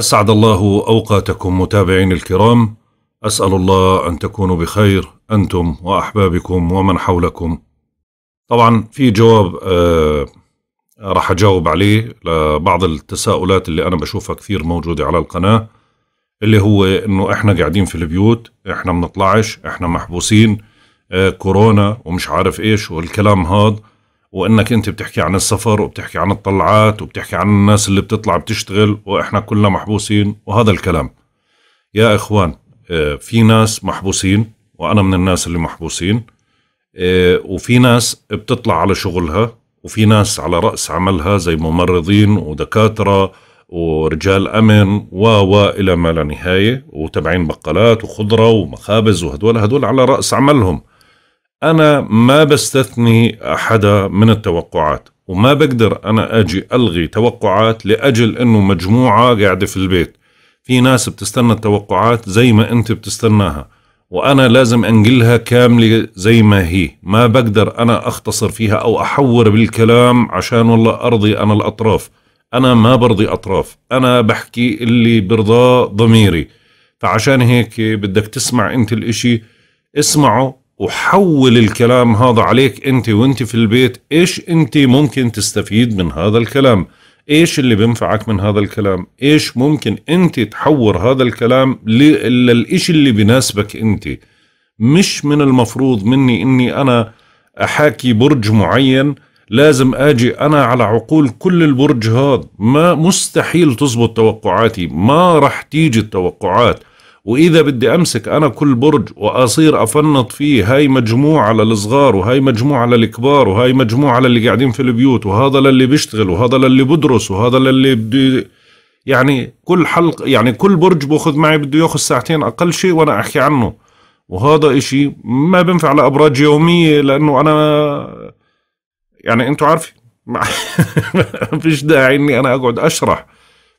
أسعد الله أوقاتكم متابعين الكرام أسأل الله أن تكونوا بخير أنتم وأحبابكم ومن حولكم طبعا في جواب آه راح أجاوب عليه لبعض التساؤلات اللي أنا بشوفها كثير موجودة على القناة اللي هو إنه إحنا قاعدين في البيوت إحنا منطلعش إحنا محبوسين آه كورونا ومش عارف إيش والكلام هذا وانك انت بتحكي عن السفر وبتحكي عن الطلعات وبتحكي عن الناس اللي بتطلع بتشتغل واحنا كلنا محبوسين وهذا الكلام يا اخوان آه، في ناس محبوسين وانا من الناس اللي محبوسين آه، وفي ناس بتطلع على شغلها وفي ناس على راس عملها زي ممرضين ودكاتره ورجال امن و و الى ما لا نهايه وتابعين بقالات وخضره ومخابز وهدول هدول على راس عملهم أنا ما بستثني حدا من التوقعات وما بقدر أنا أجي ألغي توقعات لأجل أنه مجموعة قاعدة في البيت في ناس بتستنى التوقعات زي ما أنت بتستناها وأنا لازم أنقلها كاملة زي ما هي ما بقدر أنا أختصر فيها أو أحور بالكلام عشان والله أرضي أنا الأطراف أنا ما برضي أطراف أنا بحكي اللي برضاه ضميري فعشان هيك بدك تسمع أنت الإشي اسمعه وحول الكلام هذا عليك انت وانت في البيت ايش انت ممكن تستفيد من هذا الكلام ايش اللي بينفعك من هذا الكلام ايش ممكن انت تحور هذا الكلام للإشي اللي بناسبك انت مش من المفروض مني اني انا احاكي برج معين لازم اجي انا على عقول كل البرج هذا ما مستحيل تزبط توقعاتي ما رح تيجي التوقعات واذا بدي امسك انا كل برج واصير افنط فيه هاي مجموعه للصغار وهاي مجموعه للكبار وهاي مجموعه للي قاعدين في البيوت وهذا للي بيشتغل وهذا للي بدرس وهذا للي بدي يعني كل حلقه يعني كل برج باخذ معي بده ياخذ ساعتين اقل شيء وانا احكي عنه وهذا إشي ما بينفع لابراج يوميه لانه انا يعني انتم عارفين ما فيش داعي اني انا اقعد اشرح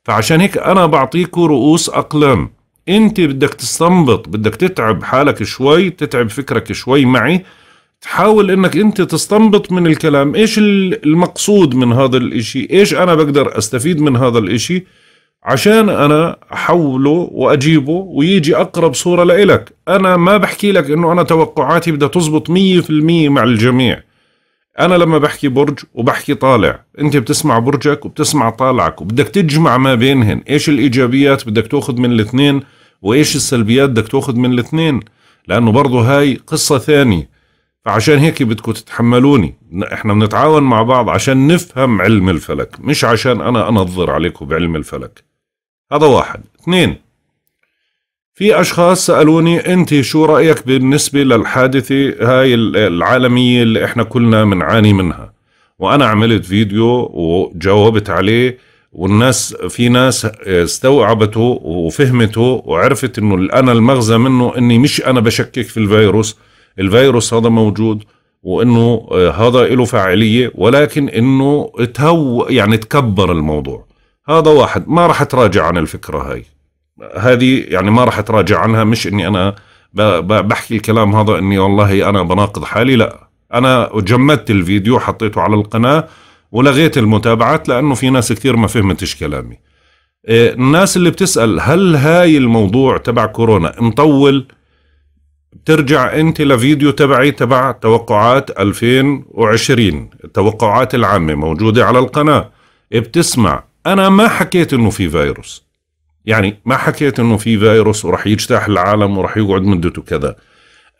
فعشان هيك انا بعطيكم رؤوس اقلام انت بدك تستنبط بدك تتعب حالك شوي تتعب فكرك شوي معي تحاول انك انت تستنبط من الكلام ايش المقصود من هذا الاشي ايش انا بقدر استفيد من هذا الاشي عشان انا احوله واجيبه ويجي اقرب صورة لإلك انا ما بحكي لك انه انا توقعاتي بدها تزبط مية في المية مع الجميع انا لما بحكي برج وبحكي طالع انت بتسمع برجك وبتسمع طالعك وبدك تجمع ما بينهن ايش الايجابيات بدك تاخذ من الاثنين وايش السلبيات بدك تاخذ من الاثنين لانه برضه هاي قصه ثانيه فعشان هيك بدكم تتحملوني احنا بنتعاون مع بعض عشان نفهم علم الفلك مش عشان انا انظر عليكم بعلم الفلك هذا واحد اثنين في أشخاص سألوني أنت شو رأيك بالنسبة للحادثة هاي العالمية اللي إحنا كلنا بنعاني من منها وأنا عملت فيديو وجاوبت عليه والناس في ناس استوعبته وفهمته وعرفت انه انا المغزى منه اني مش انا بشكك في الفيروس الفيروس هذا موجود وانه آه، هذا له فاعليه ولكن انه تهو يعني تكبر الموضوع هذا واحد ما راح تراجع عن الفكره هاي هذه يعني ما راح اتراجع عنها مش اني انا بحكي الكلام هذا اني والله انا بناقض حالي لا انا جمدت الفيديو حطيته على القناه ولغيت المتابعات لانه في ناس كثير ما فهمتش كلامي إيه، الناس اللي بتسال هل هاي الموضوع تبع كورونا مطول بترجع انت لفيديو تبعي تبع توقعات 2020 التوقعات العامه موجوده على القناه بتسمع انا ما حكيت انه في فيروس يعني ما حكيت انه في فيروس وراح يجتاح العالم وراح يقعد مدته كذا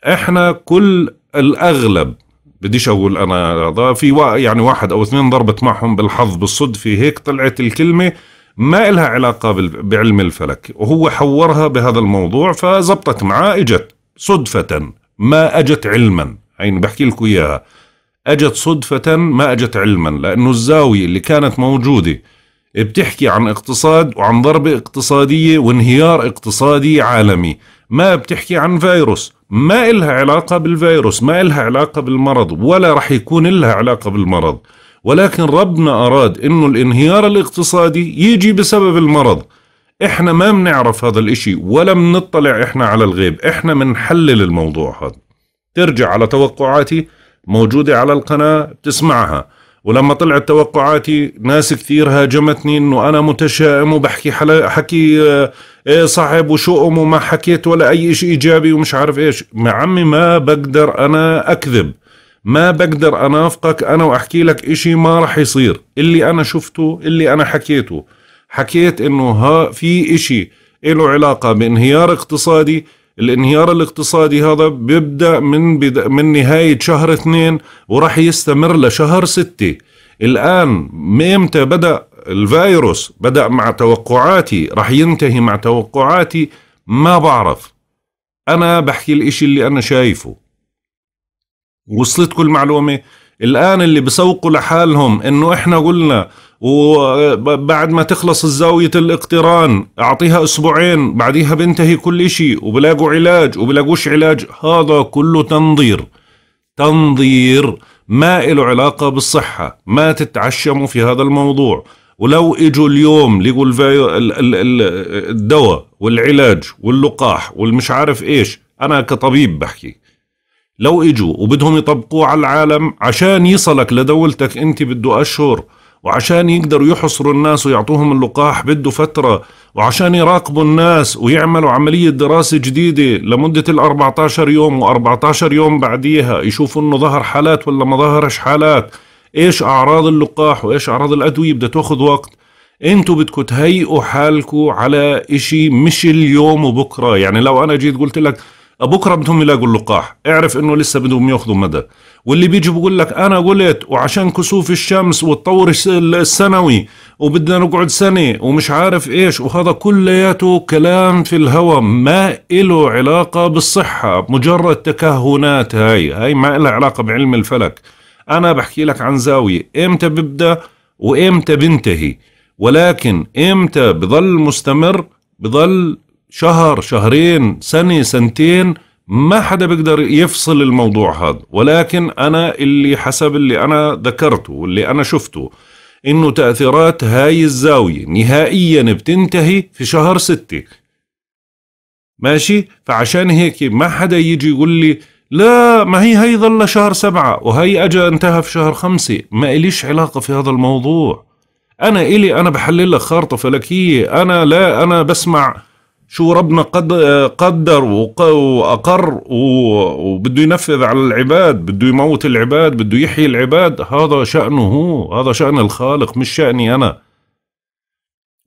احنا كل الاغلب بديش اقول انا هذا في يعني واحد او اثنين ضربت معهم بالحظ بالصدفه هيك طلعت الكلمه ما لها علاقة بعلم الفلك وهو حورها بهذا الموضوع فزبطت معاه إجت صدفة ما أجت علما يعني بحكي لكم إياها أجت صدفة ما أجت علما لأنه الزاوية اللي كانت موجودة بتحكي عن اقتصاد وعن ضربة اقتصادية وانهيار اقتصادي عالمي ما بتحكي عن فيروس ما إلها علاقة بالفيروس ما إلها علاقة بالمرض ولا رح يكون إلها علاقة بالمرض ولكن ربنا أراد إنه الانهيار الاقتصادي يجي بسبب المرض إحنا ما بنعرف هذا الإشي ولا بنطلع إحنا على الغيب إحنا بنحلل الموضوع هذا ترجع على توقعاتي موجودة على القناة بتسمعها ولما طلعت توقعاتي ناس كثير هاجمتني انه انا متشائم وبحكي حكي آه، إيه صعب وشؤم وما حكيت ولا اي شيء ايجابي ومش عارف ايش مع عمي ما بقدر انا اكذب ما بقدر انافقك انا واحكي لك اشي ما راح يصير اللي انا شفته اللي انا حكيته حكيت انه ها في اشي له علاقة بانهيار اقتصادي الانهيار الاقتصادي هذا بيبدا من بدا من نهايه شهر اثنين وراح يستمر لشهر ستة الان امتى بدا الفيروس بدا مع توقعاتي راح ينتهي مع توقعاتي ما بعرف انا بحكي الاشي اللي انا شايفه وصلتكم المعلومه الان اللي بسوقوا لحالهم انه احنا قلنا وبعد ما تخلص الزاوية الاقتران أعطيها أسبوعين بعديها بينتهي كل شيء وبلاقوا علاج وبلاقوش علاج هذا كله تنظير تنظير ما إله علاقة بالصحة ما تتعشموا في هذا الموضوع ولو اجوا اليوم لقوا الدواء والعلاج واللقاح والمش عارف ايش انا كطبيب بحكي لو اجوا وبدهم يطبقوه على العالم عشان يصلك لدولتك انت بده اشهر وعشان يقدروا يحصروا الناس ويعطوهم اللقاح بده فترة وعشان يراقبوا الناس ويعملوا عملية دراسة جديدة لمدة ال 14 يوم و14 يوم بعديها يشوفوا انه ظهر حالات ولا ما ظهرش حالات ايش اعراض اللقاح وايش اعراض الادوية بدها تاخذ وقت انتوا بدكم تهيئوا حالكم على اشي مش اليوم وبكرة يعني لو انا جيت قلت لك بكره بدهم يلاقوا اللقاح اعرف انه لسه بدهم ياخذوا مدى واللي بيجي بقول لك انا قلت وعشان كسوف الشمس والطور السنوي وبدنا نقعد سنه ومش عارف ايش وهذا كلياته كلام في الهوى ما له علاقه بالصحه مجرد تكهنات هاي هاي ما لها علاقه بعلم الفلك انا بحكي لك عن زاويه امتى ببدا وامتى بنتهي ولكن امتى بضل مستمر بضل شهر شهرين سنة سنتين ما حدا بيقدر يفصل الموضوع هذا ولكن أنا اللي حسب اللي أنا ذكرته واللي أنا شفته إنه تأثيرات هاي الزاوية نهائيا بتنتهي في شهر ستة ماشي فعشان هيك ما حدا يجي يقول لي لا ما هي هي ظل شهر سبعة وهي أجا انتهى في شهر خمسة ما إليش علاقة في هذا الموضوع أنا إلي أنا بحلل لك خارطة فلكية أنا لا أنا بسمع شو ربنا قد قدر واقر وبده ينفذ على العباد بده يموت العباد بده يحيي العباد هذا شأنه هو هذا شأن الخالق مش شأني أنا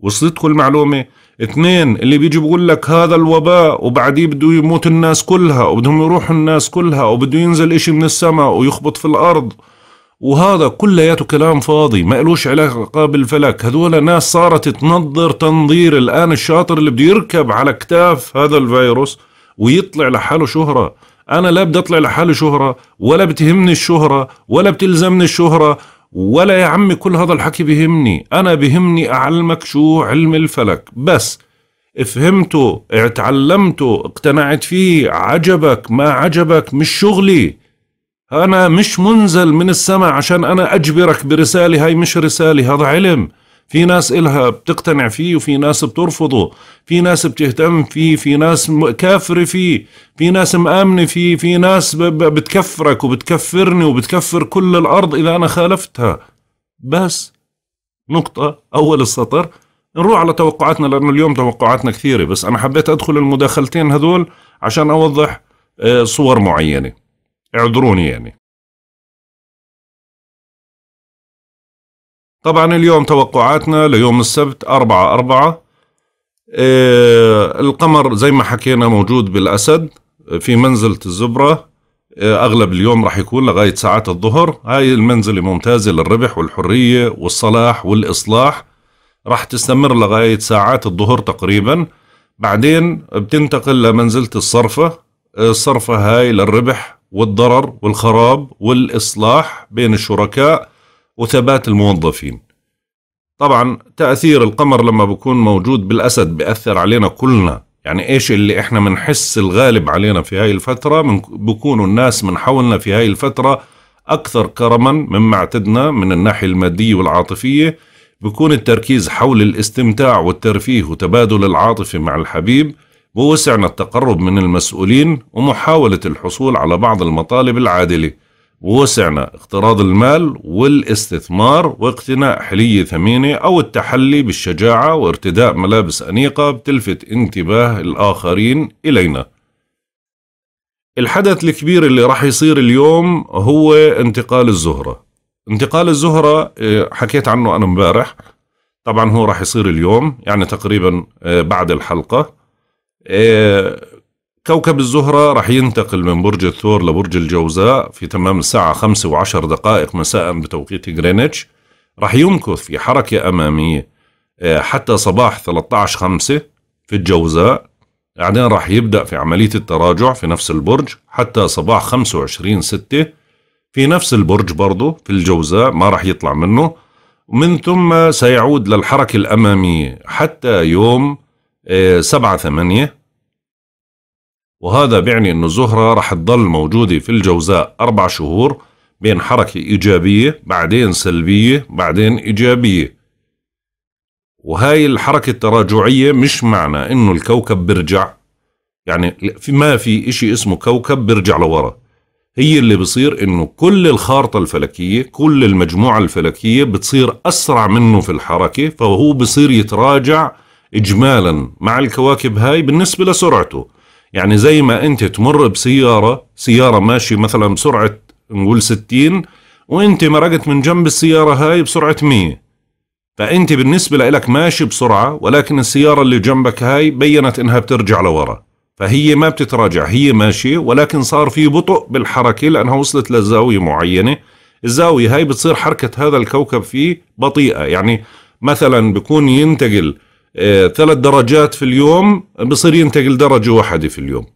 وصلتكم المعلومة اثنين اللي بيجي بقول لك هذا الوباء وبعديه بده يموت الناس كلها وبدهم يروحوا الناس كلها وبده ينزل اشي من السماء ويخبط في الأرض وهذا كلياته كلام فاضي ما إلوش علاقة بالفلك هذول ناس صارت تنظر تنظير الآن الشاطر اللي بده يركب على كتاف هذا الفيروس ويطلع لحاله شهرة أنا لا بدي أطلع لحالي شهرة ولا بتهمني الشهرة ولا بتلزمني الشهرة ولا يا عمي كل هذا الحكي بهمني أنا بهمني أعلمك شو علم الفلك بس فهمته اتعلمته اقتنعت فيه عجبك ما عجبك مش شغلي أنا مش منزل من السماء عشان أنا أجبرك برسالة هاي مش رسالة هذا علم في ناس إلها بتقتنع فيه وفي ناس بترفضه في ناس بتهتم فيه في ناس كافرة فيه في ناس مآمنة فيه في ناس بتكفرك وبتكفرني وبتكفر كل الأرض إذا أنا خالفتها بس نقطة أول السطر نروح على توقعاتنا لأنه اليوم توقعاتنا كثيرة بس أنا حبيت أدخل المداخلتين هذول عشان أوضح آه، صور معينة اعذروني يعني طبعا اليوم توقعاتنا ليوم السبت أربعة أربعة آه، القمر زي ما حكينا موجود بالأسد آه، في منزلة الزبرة آه، أغلب اليوم راح يكون لغاية ساعات الظهر هاي المنزلة ممتازة للربح والحرية والصلاح والإصلاح راح تستمر لغاية ساعات الظهر تقريبا بعدين بتنتقل لمنزلة الصرفة الصرفة هاي للربح والضرر والخراب والإصلاح بين الشركاء وثبات الموظفين طبعا تأثير القمر لما بكون موجود بالأسد بأثر علينا كلنا يعني إيش اللي إحنا بنحس الغالب علينا في هاي الفترة من بكونوا الناس من حولنا في هاي الفترة أكثر كرما مما اعتدنا من الناحية المادية والعاطفية بكون التركيز حول الاستمتاع والترفيه وتبادل العاطفة مع الحبيب ووسعنا التقرب من المسؤولين ومحاولة الحصول على بعض المطالب العادلة ووسعنا اقتراض المال والاستثمار واقتناء حلية ثمينة أو التحلي بالشجاعة وارتداء ملابس أنيقة بتلفت انتباه الآخرين إلينا الحدث الكبير اللي راح يصير اليوم هو انتقال الزهرة انتقال الزهرة آه، حكيت عنه أنا مبارح طبعا هو راح يصير اليوم يعني تقريبا آه، بعد الحلقة إيه، كوكب الزهرة راح ينتقل من برج الثور لبرج الجوزاء في تمام الساعة خمسة وعشر دقائق مساء بتوقيت غرينتش راح يمكث في حركة أمامية إيه، حتى صباح 13 خمسة في الجوزاء بعدين راح يبدأ في عملية التراجع في نفس البرج حتى صباح 25 ستة في نفس البرج برضه في الجوزاء ما راح يطلع منه ومن ثم سيعود للحركة الأمامية حتى يوم آه، سبعة ثمانية وهذا بيعني أنه زهرة رح تضل موجودة في الجوزاء أربع شهور بين حركة إيجابية بعدين سلبية بعدين إيجابية وهاي الحركة التراجعية مش معنى أنه الكوكب بيرجع يعني في ما في إشي اسمه كوكب بيرجع لورا هي اللي بصير انه كل الخارطة الفلكية كل المجموعة الفلكية بتصير اسرع منه في الحركة فهو بصير يتراجع إجمالا مع الكواكب هاي بالنسبة لسرعته يعني زي ما أنت تمر بسيارة سيارة ماشية مثلا بسرعة نقول 60 وأنت مرقت من جنب السيارة هاي بسرعة 100 فأنت بالنسبة لك ماشي بسرعة ولكن السيارة اللي جنبك هاي بينت إنها بترجع لورا فهي ما بتتراجع هي ماشية ولكن صار في بطء بالحركة لأنها وصلت لزاوية معينة الزاوية هاي بتصير حركة هذا الكوكب فيه بطيئة يعني مثلا بكون ينتقل إيه، ثلاث درجات في اليوم بصير ينتقل درجة واحدة في اليوم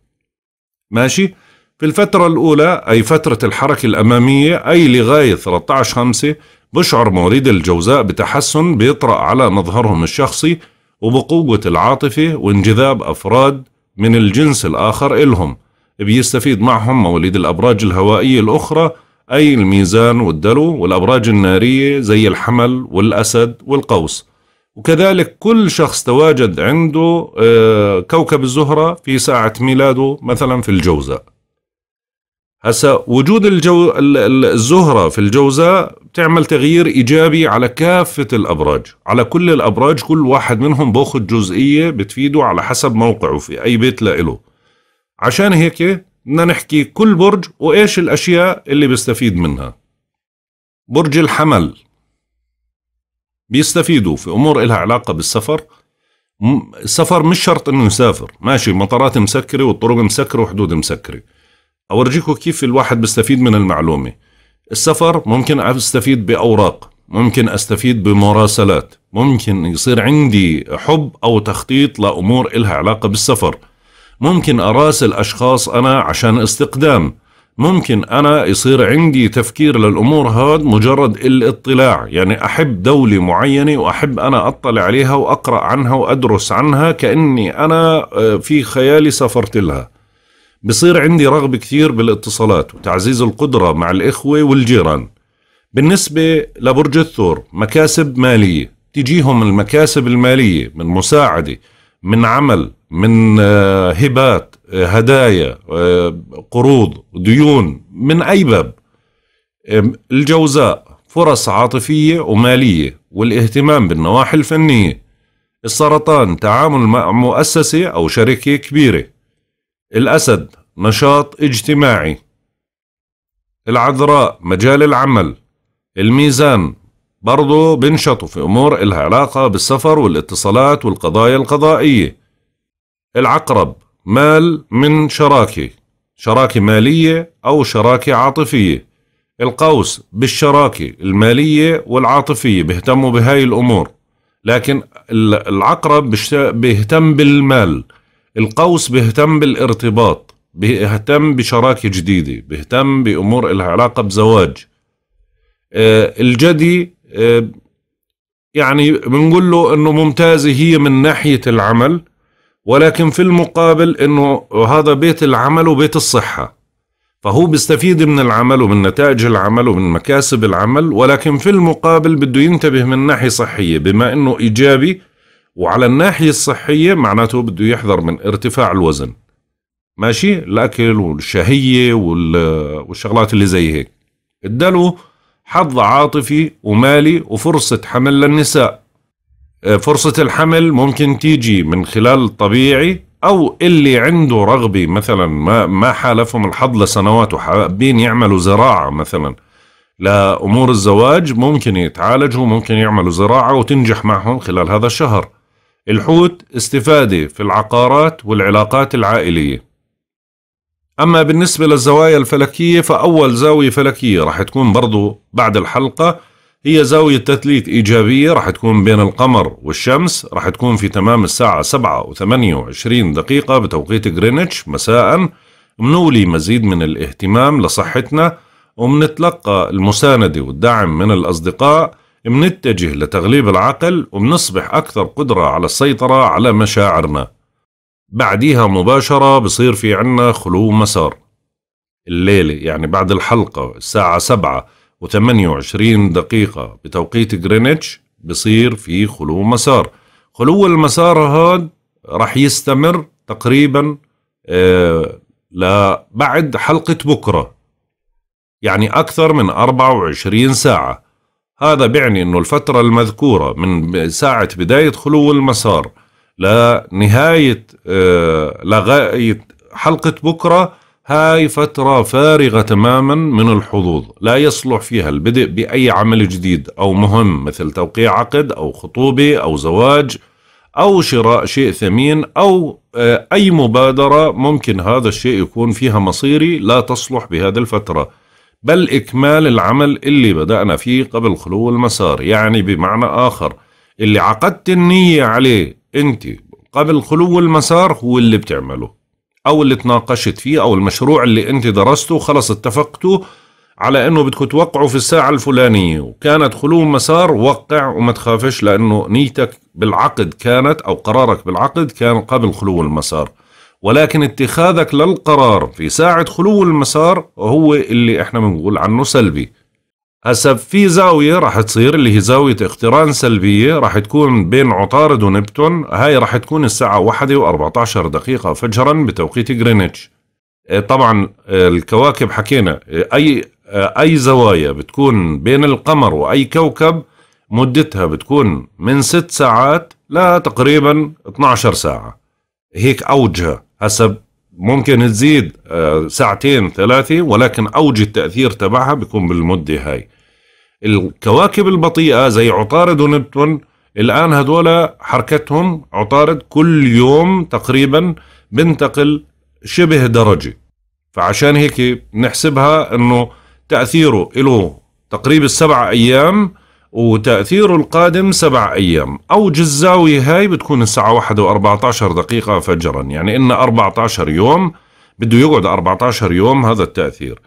ماشي في الفترة الأولى أي فترة الحركة الأمامية أي لغاية 13 خمسة بشعر موريد الجوزاء بتحسن بيطرأ على مظهرهم الشخصي وبقوة العاطفة وانجذاب أفراد من الجنس الآخر إلهم بيستفيد معهم مواليد الأبراج الهوائية الأخرى أي الميزان والدلو والأبراج النارية زي الحمل والأسد والقوس وكذلك كل شخص تواجد عنده آه، كوكب الزهرة في ساعة ميلاده مثلا في الجوزاء هسا وجود الجو... الزهرة في الجوزاء بتعمل تغيير إيجابي على كافة الأبراج على كل الأبراج كل واحد منهم بأخذ جزئية بتفيده على حسب موقعه في أي بيت لإله عشان هيك بدنا نحكي كل برج وإيش الأشياء اللي بيستفيد منها برج الحمل بيستفيدوا في امور لها علاقه بالسفر السفر مش شرط انه نسافر ماشي مطارات مسكره والطرق مسكره وحدود مسكره اورجيكم كيف الواحد بيستفيد من المعلومه السفر ممكن استفيد باوراق ممكن استفيد بمراسلات ممكن يصير عندي حب او تخطيط لامور لها علاقه بالسفر ممكن اراسل اشخاص انا عشان استقدام ممكن أنا يصير عندي تفكير للأمور هاد مجرد الاطلاع يعني أحب دولة معينة وأحب أنا أطلع عليها وأقرأ عنها وأدرس عنها كأني أنا آه، في خيالي سافرت لها بصير عندي رغبة كثير بالاتصالات وتعزيز القدرة مع الإخوة والجيران بالنسبة لبرج الثور مكاسب مالية تجيهم المكاسب المالية من مساعدة من عمل من آه، هبات هدايا آه، قروض ديون من أي باب الجوزاء فرص عاطفية ومالية والاهتمام بالنواحي الفنية السرطان تعامل مع مؤسسة أو شركة كبيرة الأسد نشاط اجتماعي العذراء مجال العمل الميزان برضو بنشطوا في أمور إلها علاقة بالسفر والاتصالات والقضايا القضائية العقرب مال من شراكة شراكة مالية أو شراكة عاطفية القوس بالشراكة المالية والعاطفية بيهتموا بهاي الأمور لكن العقرب بيهتم بالمال القوس بيهتم بالارتباط بيهتم بشراكة جديدة بيهتم بأمور لها علاقة بزواج آه، الجدي آه، يعني بنقول له أنه ممتازة هي من ناحية العمل ولكن في المقابل انه هذا بيت العمل وبيت الصحه فهو بيستفيد من العمل ومن نتائج العمل ومن مكاسب العمل ولكن في المقابل بده ينتبه من ناحية صحية بما أنه إيجابي وعلى الناحية الصحية معناته بده يحذر من ارتفاع الوزن ماشي الأكل والشهية والشغلات اللي زي هيك اداله حظ عاطفي ومالي وفرصة حمل للنساء آه، فرصة الحمل ممكن تيجي من خلال الطبيعي أو اللي عنده رغبة مثلا ما ما حالفهم الحظ لسنوات وحابين يعملوا زراعة مثلا لأمور الزواج ممكن يتعالجوا ممكن يعملوا زراعة وتنجح معهم خلال هذا الشهر الحوت استفادة في العقارات والعلاقات العائلية أما بالنسبة للزوايا الفلكية فأول زاوية فلكية راح تكون برضو بعد الحلقة هي زاوية تثليث إيجابية راح تكون بين القمر والشمس راح تكون في تمام الساعة سبعة وثمانية وعشرين دقيقة بتوقيت غرينتش مساء منولي مزيد من الاهتمام لصحتنا ومنتلقى المساندة والدعم من الأصدقاء منتجه لتغليب العقل وبنصبح أكثر قدرة على السيطرة على مشاعرنا بعديها مباشرة بصير في عنا خلو مسار الليلة يعني بعد الحلقة الساعة سبعة و28 دقيقة بتوقيت جرينتش بصير في خلو مسار خلو المسار هاد رح يستمر تقريبا آه، لبعد حلقة بكرة يعني أكثر من 24 ساعة هذا بيعني أنه الفترة المذكورة من ساعة بداية خلو المسار لنهاية آه، لغاية حلقة بكرة هاي فترة فارغة تماما من الحظوظ لا يصلح فيها البدء بأي عمل جديد أو مهم مثل توقيع عقد أو خطوبة أو زواج أو شراء شيء ثمين أو آه، أي مبادرة ممكن هذا الشيء يكون فيها مصيري لا تصلح بهذه الفترة بل إكمال العمل اللي بدأنا فيه قبل خلو المسار يعني بمعنى آخر اللي عقدت النية عليه أنت قبل خلو المسار هو اللي بتعمله او اللي تناقشت فيه او المشروع اللي انت درسته خلص اتفقتوا على انه بدكم توقعوا في الساعة الفلانية وكانت خلو مسار وقع وما تخافش لانه نيتك بالعقد كانت او قرارك بالعقد كان قبل خلو المسار ولكن اتخاذك للقرار في ساعة خلو المسار هو اللي احنا بنقول عنه سلبي هسا في زاوية راح تصير اللي هي زاوية اقتران سلبية راح تكون بين عطارد ونبتون هاي راح تكون الساعة واربعة عشر دقيقة فجرا بتوقيت غرينتش إيه، طبعا إيه، الكواكب حكينا إيه، أي أي زوايا بتكون بين القمر وأي كوكب مدتها بتكون من ست ساعات لا تقريبا 12 ساعة هيك أوجها هسا ممكن تزيد آه، ساعتين ثلاثة ولكن أوج التأثير تبعها بيكون بالمدة هاي الكواكب البطيئة زي عطارد ونبتون الآن هدول حركتهم عطارد كل يوم تقريبا بنتقل شبه درجة فعشان هيك نحسبها أنه تأثيره له تقريبا السبع أيام وتأثيره القادم سبع أيام أو جزاوي هاي بتكون الساعة واحد وأربعة عشر دقيقة فجرا يعني إن 14 يوم بده يقعد 14 يوم هذا التأثير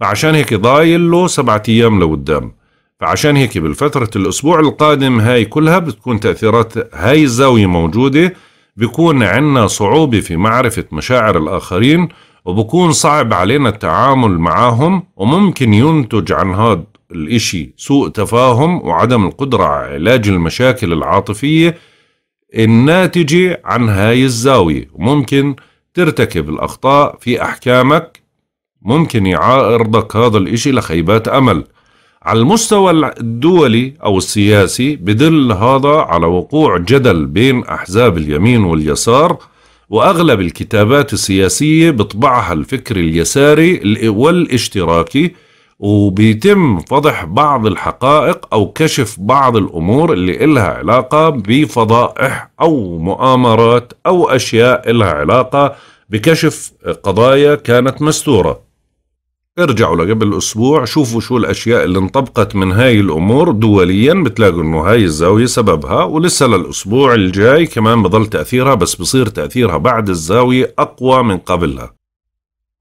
فعشان هيك ضايل له سبعة أيام لقدام فعشان هيك بالفترة الأسبوع القادم هاي كلها بتكون تأثيرات هاي الزاوية موجودة بيكون عنا صعوبة في معرفة مشاعر الآخرين وبكون صعب علينا التعامل معاهم وممكن ينتج عن هذا الإشي سوء تفاهم وعدم القدرة على علاج المشاكل العاطفية الناتجة عن هاي الزاوية ممكن ترتكب الأخطاء في أحكامك ممكن يعارضك هذا الإشي لخيبات أمل على المستوى الدولي أو السياسي بدل هذا على وقوع جدل بين أحزاب اليمين واليسار وأغلب الكتابات السياسية بطبعها الفكر اليساري والاشتراكي وبيتم فضح بعض الحقائق أو كشف بعض الأمور اللي إلها علاقة بفضائح أو مؤامرات أو أشياء إلها علاقة بكشف قضايا كانت مستورة ارجعوا لقبل أسبوع شوفوا شو الأشياء اللي انطبقت من هاي الأمور دوليا بتلاقوا إنه هاي الزاوية سببها ولسه للأسبوع الجاي كمان بضل تأثيرها بس بصير تأثيرها بعد الزاوية أقوى من قبلها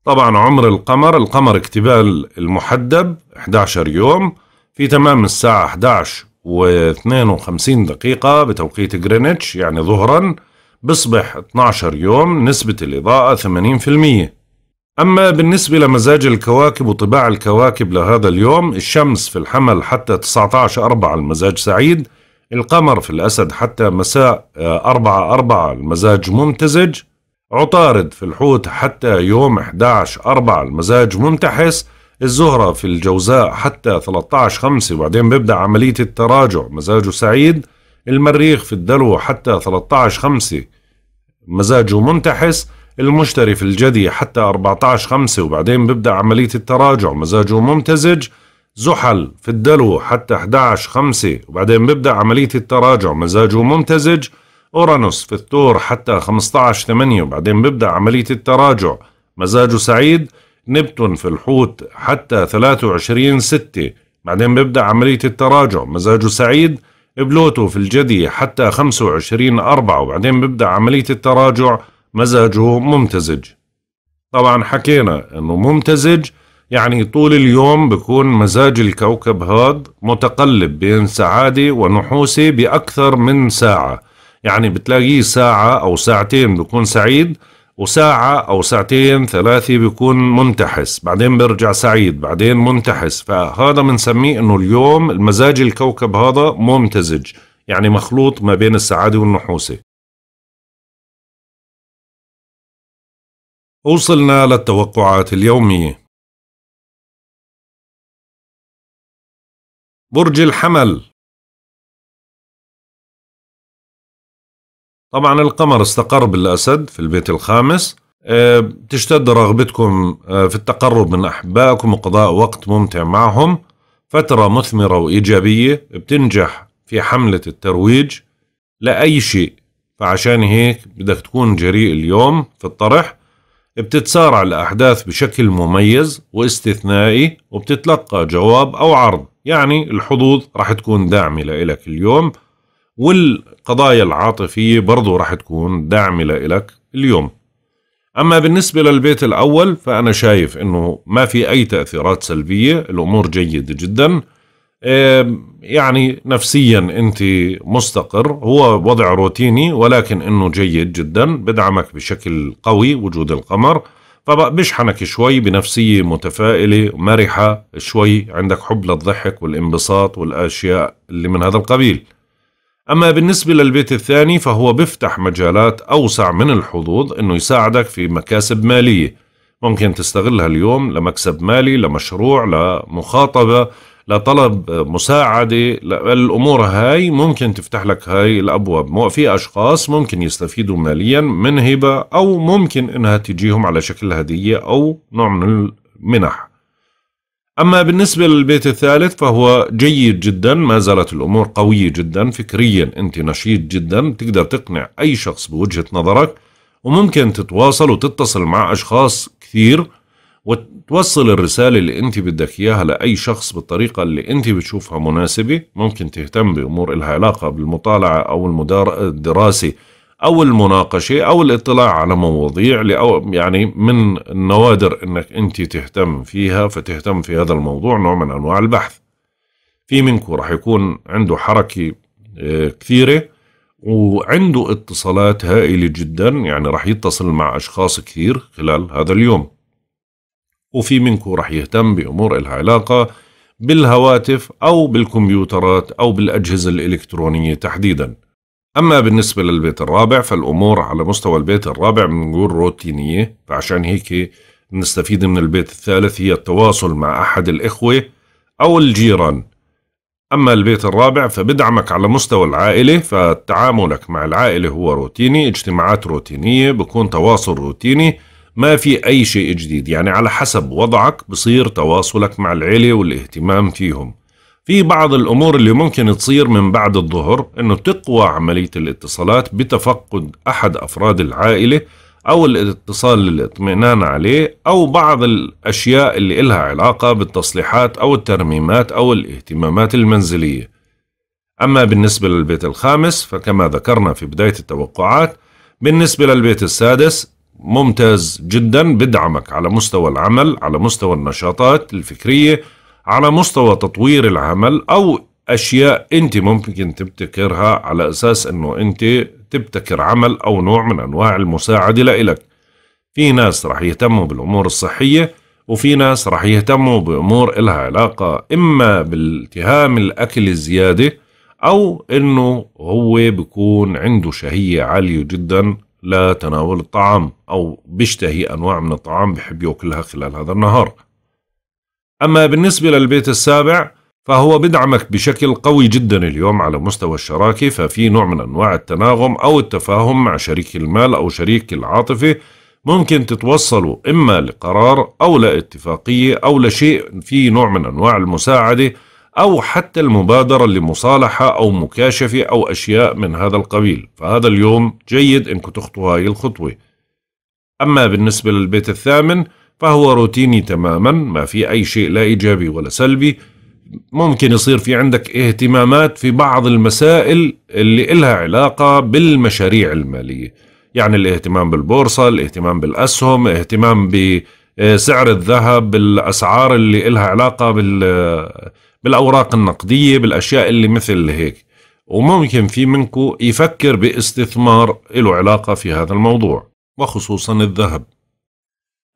طبعا عمر القمر القمر اكتبال المحدب 11 يوم في تمام الساعة 11 و52 دقيقة بتوقيت جرينتش يعني ظهرا بصبح 12 يوم نسبة الإضاءة 80% أما بالنسبة لمزاج الكواكب وطباع الكواكب لهذا اليوم الشمس في الحمل حتى 19 أربعة المزاج سعيد القمر في الأسد حتى مساء آه، أربعة أربعة المزاج ممتزج عطارد في الحوت حتى يوم 11 4 المزاج ممتحس الزهرة في الجوزاء حتى 13 5 وبعدين بيبدأ عملية التراجع مزاجه سعيد المريخ في الدلو حتى 13 5 مزاجه منتحس المشتري في الجدي حتى 14 5 وبعدين بيبدأ عملية التراجع مزاجه ممتزج زحل في الدلو حتى 11 5 وبعدين بيبدأ عملية التراجع مزاجه ممتزج أورانوس في الثور حتى 15 8 وبعدين بيبدأ عملية التراجع مزاجه سعيد نبتون في الحوت حتى 23 6 بعدين بيبدأ عملية التراجع مزاجه سعيد بلوتو في الجدي حتى 25 4 وبعدين بيبدأ عملية التراجع مزاجه ممتزج طبعا حكينا انه ممتزج يعني طول اليوم بكون مزاج الكوكب هاد متقلب بين سعادة ونحوسة بأكثر من ساعة يعني بتلاقيه ساعة أو ساعتين بكون سعيد وساعة أو ساعتين ثلاثة بيكون منتحس بعدين بيرجع سعيد بعدين منتحس فهذا بنسميه أنه اليوم المزاج الكوكب هذا ممتزج يعني مخلوط ما بين السعادة والنحوسة وصلنا للتوقعات اليومية برج الحمل طبعا القمر استقر بالأسد في البيت الخامس آه، تشتد رغبتكم آه، في التقرب من أحبائكم وقضاء وقت ممتع معهم فترة مثمرة وإيجابية بتنجح في حملة الترويج لأي شيء فعشان هيك بدك تكون جريء اليوم في الطرح بتتسارع الأحداث بشكل مميز واستثنائي وبتتلقى جواب أو عرض يعني الحظوظ رح تكون داعمة لإلك اليوم والقضايا العاطفية برضو رح تكون داعمة لإلك اليوم أما بالنسبة للبيت الأول فأنا شايف أنه ما في أي تأثيرات سلبية الأمور جيدة جداً يعني نفسيا انت مستقر هو وضع روتيني ولكن انه جيد جدا بدعمك بشكل قوي وجود القمر فبشحنك شوي بنفسية متفائلة مرحة شوي عندك حب للضحك والانبساط والأشياء اللي من هذا القبيل أما بالنسبة للبيت الثاني فهو بيفتح مجالات أوسع من الحظوظ إنه يساعدك في مكاسب مالية ممكن تستغلها اليوم لمكسب مالي لمشروع لمخاطبة لطلب مساعدة الأمور هاي ممكن تفتح لك هاي الأبواب في أشخاص ممكن يستفيدوا ماليا من هبة أو ممكن إنها تجيهم على شكل هدية أو نوع من المنح أما بالنسبة للبيت الثالث فهو جيد جدا ما زالت الأمور قوية جدا فكريا أنت نشيط جدا تقدر تقنع أي شخص بوجهة نظرك وممكن تتواصل وتتصل مع أشخاص كثير وتوصل الرسالة اللي أنت بدك إياها لأي شخص بالطريقة اللي أنت بتشوفها مناسبة ممكن تهتم بأمور إلها علاقة بالمطالعة أو المدار الدراسة أو المناقشة أو الاطلاع على مواضيع لأو يعني من النوادر أنك أنت تهتم فيها فتهتم في هذا الموضوع نوع من أنواع البحث في منكم رح يكون عنده حركة آه، كثيرة وعنده اتصالات هائلة جدا يعني رح يتصل مع أشخاص كثير خلال هذا اليوم وفي منكم رح يهتم بأمور إلها علاقة بالهواتف أو بالكمبيوترات أو بالأجهزة الإلكترونية تحديداً أما بالنسبة للبيت الرابع فالأمور على مستوى البيت الرابع بنقول روتينية فعشان هيك نستفيد من البيت الثالث هي التواصل مع أحد الإخوة أو الجيران أما البيت الرابع فبدعمك على مستوى العائلة فتعاملك مع العائلة هو روتيني اجتماعات روتينية بكون تواصل روتيني ما في أي شيء جديد يعني على حسب وضعك بصير تواصلك مع العيلة والاهتمام فيهم في بعض الأمور اللي ممكن تصير من بعد الظهر أنه تقوى عملية الاتصالات بتفقد أحد أفراد العائلة أو الاتصال للإطمئنان عليه أو بعض الأشياء اللي إلها علاقة بالتصليحات أو الترميمات أو الاهتمامات المنزلية أما بالنسبة للبيت الخامس فكما ذكرنا في بداية التوقعات بالنسبة للبيت السادس ممتاز جدا بدعمك على مستوى العمل على مستوى النشاطات الفكرية على مستوى تطوير العمل أو أشياء أنت ممكن تبتكرها على أساس أنه أنت تبتكر عمل أو نوع من أنواع المساعدة لإلك في ناس رح يهتموا بالأمور الصحية وفي ناس رح يهتموا بأمور إلها علاقة إما بالتهام الأكل الزيادة أو إنه هو بيكون عنده شهية عالية جدا لتناول الطعام أو بيشتهي أنواع من الطعام بحب يأكلها خلال هذا النهار أما بالنسبة للبيت السابع فهو بدعمك بشكل قوي جدا اليوم على مستوى الشراكة ففي نوع من أنواع التناغم أو التفاهم مع شريك المال أو شريك العاطفة ممكن تتوصلوا إما لقرار أو لاتفاقية أو لشيء في نوع من أنواع المساعدة أو حتى المبادرة لمصالحة أو مكاشفة أو أشياء من هذا القبيل فهذا اليوم جيد إنكم تخطوا هاي الخطوة أما بالنسبة للبيت الثامن فهو روتيني تماما ما في أي شيء لا إيجابي ولا سلبي ممكن يصير في عندك اهتمامات في بعض المسائل اللي إلها علاقة بالمشاريع المالية يعني الاهتمام بالبورصة الاهتمام بالأسهم اهتمام بسعر الذهب بالأسعار اللي إلها علاقة بال بالأوراق النقدية بالأشياء اللي مثل هيك وممكن في منكم يفكر باستثمار له علاقة في هذا الموضوع وخصوصا الذهب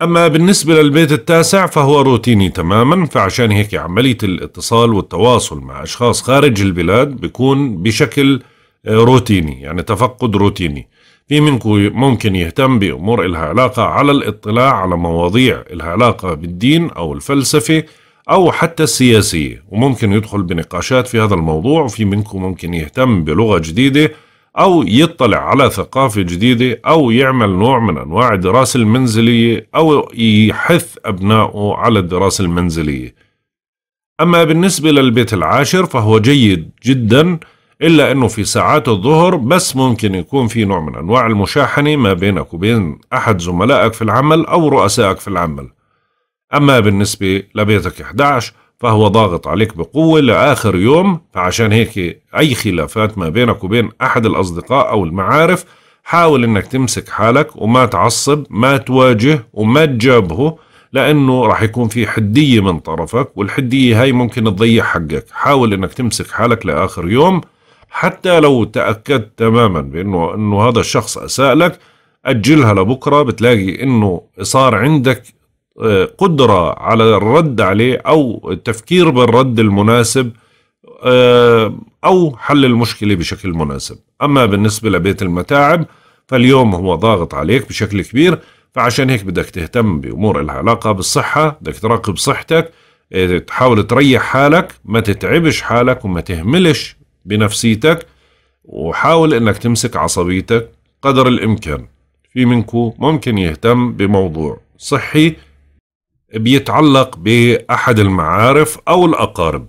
أما بالنسبة للبيت التاسع فهو روتيني تماما فعشان هيك عملية الاتصال والتواصل مع أشخاص خارج البلاد بيكون بشكل آه، روتيني يعني تفقد روتيني في منكم ممكن يهتم بأمور إلها علاقة على الاطلاع على مواضيع إلها علاقة بالدين أو الفلسفة أو حتى السياسية وممكن يدخل بنقاشات في هذا الموضوع وفي منكم ممكن يهتم بلغة جديدة أو يطلع على ثقافة جديدة أو يعمل نوع من أنواع الدراسة المنزلية أو يحث أبنائه على الدراسة المنزلية أما بالنسبة للبيت العاشر فهو جيد جدا إلا أنه في ساعات الظهر بس ممكن يكون في نوع من أنواع المشاحنة ما بينك وبين أحد زملائك في العمل أو رؤسائك في العمل أما بالنسبة لبيتك 11 فهو ضاغط عليك بقوة لآخر يوم فعشان هيك أي خلافات ما بينك وبين أحد الأصدقاء أو المعارف حاول إنك تمسك حالك وما تعصب ما تواجه وما تجابهه لأنه راح يكون في حدية من طرفك والحدية هاي ممكن تضيع حقك حاول إنك تمسك حالك لآخر يوم حتى لو تأكدت تماما بأنه إنه هذا الشخص أساء لك أجلها لبكرة بتلاقي إنه صار عندك قدرة على الرد عليه أو التفكير بالرد المناسب آه، أو حل المشكلة بشكل مناسب أما بالنسبة لبيت المتاعب فاليوم هو ضاغط عليك بشكل كبير فعشان هيك بدك تهتم بأمور العلاقة علاقة بالصحة بدك تراقب صحتك آه، تحاول تريح حالك ما تتعبش حالك وما تهملش بنفسيتك وحاول انك تمسك عصبيتك قدر الامكان في منكو ممكن يهتم بموضوع صحي بيتعلق بأحد المعارف أو الأقارب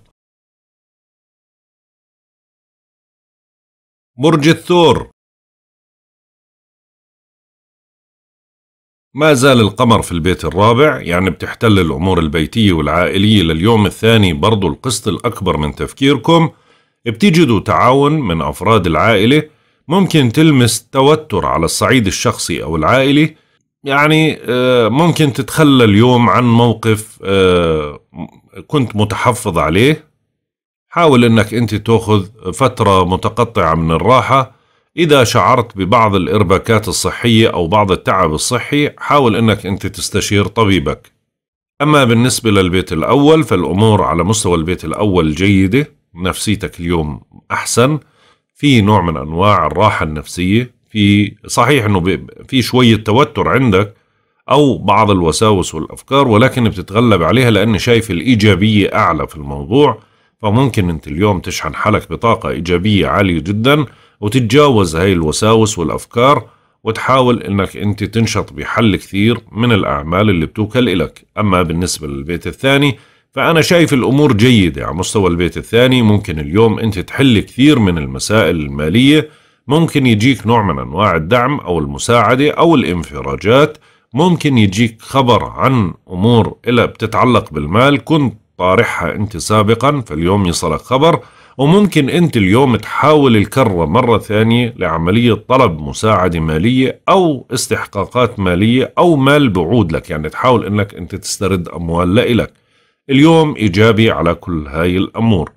برج الثور ما زال القمر في البيت الرابع يعني بتحتل الأمور البيتية والعائلية لليوم الثاني برضو القسط الأكبر من تفكيركم بتجدوا تعاون من أفراد العائلة ممكن تلمس توتر على الصعيد الشخصي أو العائلي يعني آه، ممكن تتخلى اليوم عن موقف آه، كنت متحفظ عليه حاول انك انت تاخذ فتره متقطعه من الراحه اذا شعرت ببعض الارباكات الصحيه او بعض التعب الصحي حاول انك انت تستشير طبيبك اما بالنسبه للبيت الاول فالامور على مستوى البيت الاول جيده نفسيتك اليوم احسن في نوع من انواع الراحه النفسيه في صحيح انه في شويه توتر عندك او بعض الوساوس والافكار ولكن بتتغلب عليها لان شايف الايجابيه اعلى في الموضوع فممكن انت اليوم تشحن حالك بطاقه ايجابيه عاليه جدا وتتجاوز هاي الوساوس والافكار وتحاول انك انت تنشط بحل كثير من الاعمال اللي بتوكل الك اما بالنسبه للبيت الثاني فأنا شايف الأمور جيدة على مستوى البيت الثاني ممكن اليوم أنت تحل كثير من المسائل المالية ممكن يجيك نوع من أنواع الدعم أو المساعدة أو الانفراجات ممكن يجيك خبر عن أمور إلى بتتعلق بالمال كنت طارحها أنت سابقا فاليوم يصلك خبر وممكن أنت اليوم تحاول الكرة مرة ثانية لعملية طلب مساعدة مالية أو استحقاقات مالية أو مال بعود لك يعني تحاول أنك أنت تسترد أموال لإلك اليوم إيجابي على كل هاي الأمور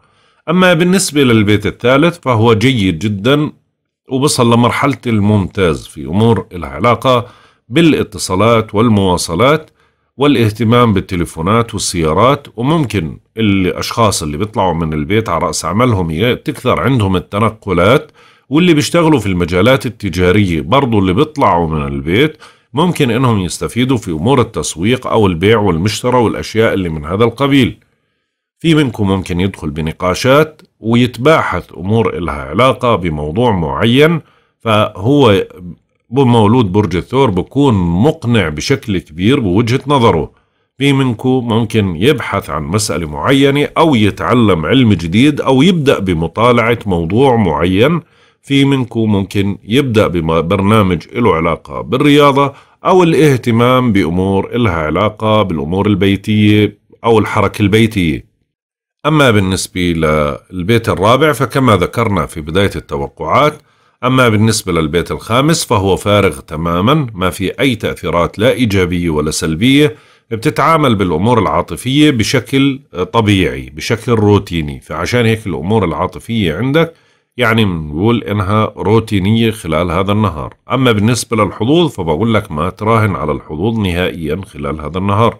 أما بالنسبة للبيت الثالث فهو جيد جدا وبصل لمرحلة الممتاز في أمور العلاقة علاقة بالاتصالات والمواصلات والاهتمام بالتليفونات والسيارات وممكن الأشخاص اللي بيطلعوا من البيت على رأس عملهم تكثر عندهم التنقلات واللي بيشتغلوا في المجالات التجارية برضو اللي بيطلعوا من البيت ممكن انهم يستفيدوا في امور التسويق او البيع والمشترى والاشياء اللي من هذا القبيل. في منكم ممكن يدخل بنقاشات ويتباحث امور إلها علاقه بموضوع معين فهو مولود برج الثور بكون مقنع بشكل كبير بوجهه نظره في منكم ممكن يبحث عن مسألة معينة أو يتعلم علم جديد أو يبدأ بمطالعة موضوع معين في منكم ممكن يبدأ ببرنامج له علاقة بالرياضة أو الاهتمام بأمور إلها علاقة بالأمور البيتية أو الحركة البيتية أما بالنسبة للبيت الرابع فكما ذكرنا في بداية التوقعات أما بالنسبة للبيت الخامس فهو فارغ تماما ما في أي تأثيرات لا إيجابية ولا سلبية بتتعامل بالأمور العاطفية بشكل طبيعي بشكل روتيني فعشان هيك الأمور العاطفية عندك يعني بنقول إنها روتينية خلال هذا النهار أما بالنسبة للحظوظ فبقول لك ما تراهن على الحظوظ نهائيا خلال هذا النهار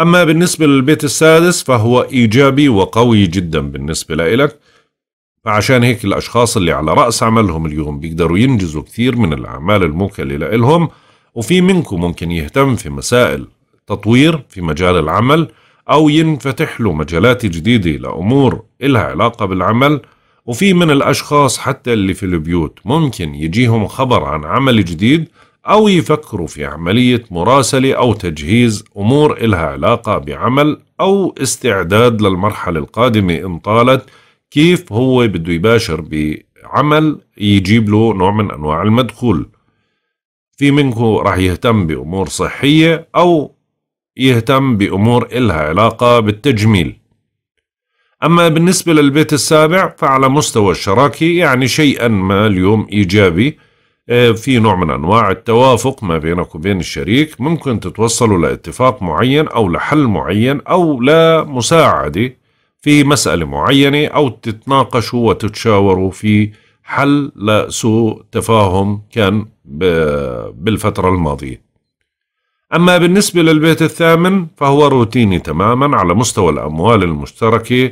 أما بالنسبة للبيت السادس فهو إيجابي وقوي جدا بالنسبة لإلك فعشان هيك الأشخاص اللي على رأس عملهم اليوم بيقدروا ينجزوا كثير من الأعمال الموكلة لإلهم وفي منكم ممكن يهتم في مسائل تطوير في مجال العمل أو ينفتح له مجالات جديدة لأمور إلها علاقة بالعمل وفي من الأشخاص حتى اللي في البيوت ممكن يجيهم خبر عن عمل جديد أو يفكروا في عملية مراسلة أو تجهيز أمور إلها علاقة بعمل أو استعداد للمرحلة القادمة إن طالت كيف هو بده يباشر بعمل يجيب له نوع من أنواع المدخول في منكم راح يهتم بأمور صحية أو يهتم بأمور إلها علاقة بالتجميل أما بالنسبة للبيت السابع فعلى مستوى الشراكي يعني شيئا ما اليوم إيجابي آه، في نوع من أنواع التوافق ما بينك وبين الشريك ممكن تتوصلوا لاتفاق معين أو لحل معين أو لمساعدة في مسألة معينة أو تتناقشوا وتتشاوروا في حل لسوء تفاهم كان بالفترة الماضية أما بالنسبة للبيت الثامن فهو روتيني تماما على مستوى الأموال المشتركة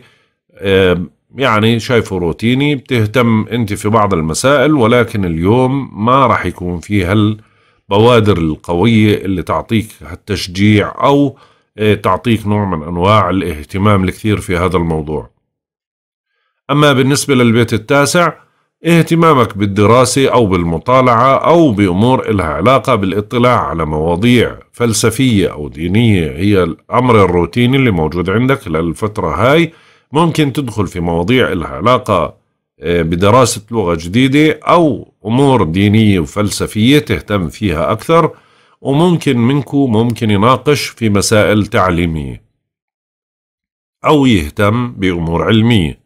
يعني شايفه روتيني بتهتم انت في بعض المسائل ولكن اليوم ما راح يكون في هالبوادر القوية اللي تعطيك التشجيع او آه، تعطيك نوع من انواع الاهتمام الكثير في هذا الموضوع اما بالنسبة للبيت التاسع اهتمامك بالدراسة او بالمطالعة او بامور الها علاقة بالاطلاع على مواضيع فلسفية او دينية هي الامر الروتيني اللي موجود عندك للفترة هاي ممكن تدخل في مواضيع لها علاقة آه، بدراسة لغة جديدة أو أمور دينية وفلسفية تهتم فيها أكثر وممكن منكو ممكن يناقش في مسائل تعليمية أو يهتم بأمور علمية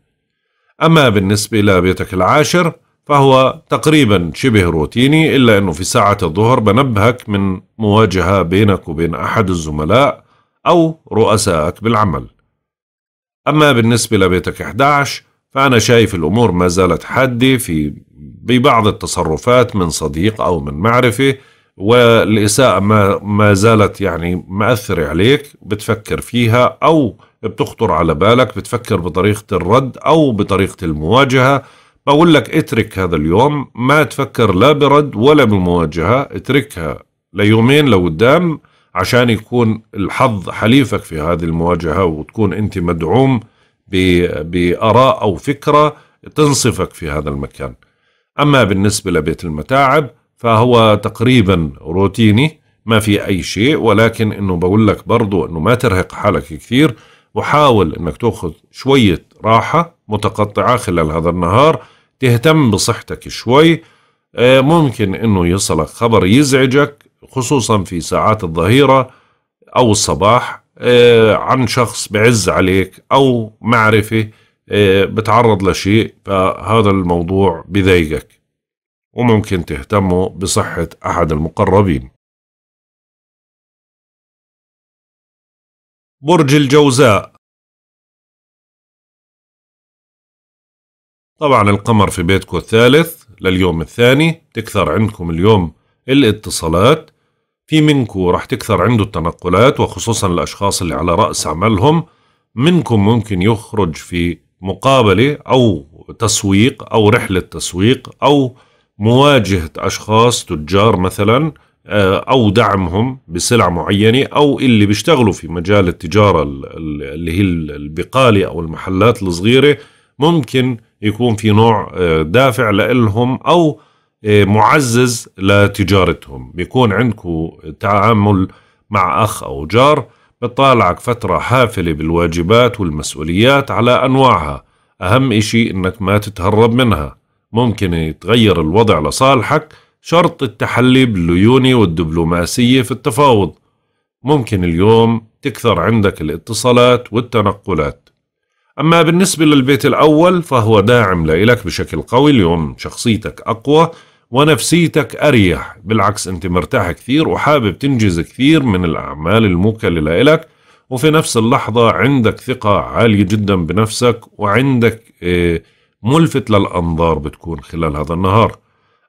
أما بالنسبة لبيتك العاشر فهو تقريبا شبه روتيني إلا أنه في ساعة الظهر بنبهك من مواجهة بينك وبين أحد الزملاء أو رؤسائك بالعمل أما بالنسبة لبيتك 11 فأنا شايف الأمور ما زالت حادة في ببعض التصرفات من صديق أو من معرفة والإساءة ما, ما زالت يعني مأثرة عليك بتفكر فيها أو بتخطر على بالك بتفكر بطريقة الرد أو بطريقة المواجهة بقول لك اترك هذا اليوم ما تفكر لا برد ولا بمواجهة اتركها ليومين لقدام عشان يكون الحظ حليفك في هذه المواجهة وتكون أنت مدعوم بآراء أو فكرة تنصفك في هذا المكان أما بالنسبة لبيت المتاعب فهو تقريبا روتيني ما في أي شيء ولكن أنه بقول لك برضو أنه ما ترهق حالك كثير وحاول أنك تأخذ شوية راحة متقطعة خلال هذا النهار تهتم بصحتك شوي آه، ممكن أنه يصلك خبر يزعجك خصوصا في ساعات الظهيرة أو الصباح آه، عن شخص بعز عليك أو معرفة آه، بتعرض لشيء فهذا الموضوع بضايقك وممكن تهتموا بصحة أحد المقربين برج الجوزاء طبعا القمر في بيتكم الثالث لليوم الثاني تكثر عندكم اليوم الاتصالات في منكم رح تكثر عنده التنقلات وخصوصا الأشخاص اللي على رأس عملهم منكم ممكن يخرج في مقابلة أو تسويق أو رحلة تسويق أو مواجهة أشخاص تجار مثلا آه، أو دعمهم بسلع معينة أو اللي بيشتغلوا في مجال التجارة اللي هي البقالة أو المحلات الصغيرة ممكن يكون في نوع آه، دافع لهم أو معزز لتجارتهم بيكون عندكم تعامل مع أخ أو جار بطالعك فترة حافلة بالواجبات والمسؤوليات على أنواعها أهم إشي إنك ما تتهرب منها ممكن يتغير الوضع لصالحك شرط التحلي بالليونة والدبلوماسية في التفاوض ممكن اليوم تكثر عندك الاتصالات والتنقلات أما بالنسبة للبيت الأول فهو داعم لإلك بشكل قوي اليوم شخصيتك أقوى ونفسيتك أريح بالعكس أنت مرتاح كثير وحابب تنجز كثير من الأعمال الموكلة لك وفي نفس اللحظة عندك ثقة عالية جدا بنفسك وعندك آه، ملفت للأنظار بتكون خلال هذا النهار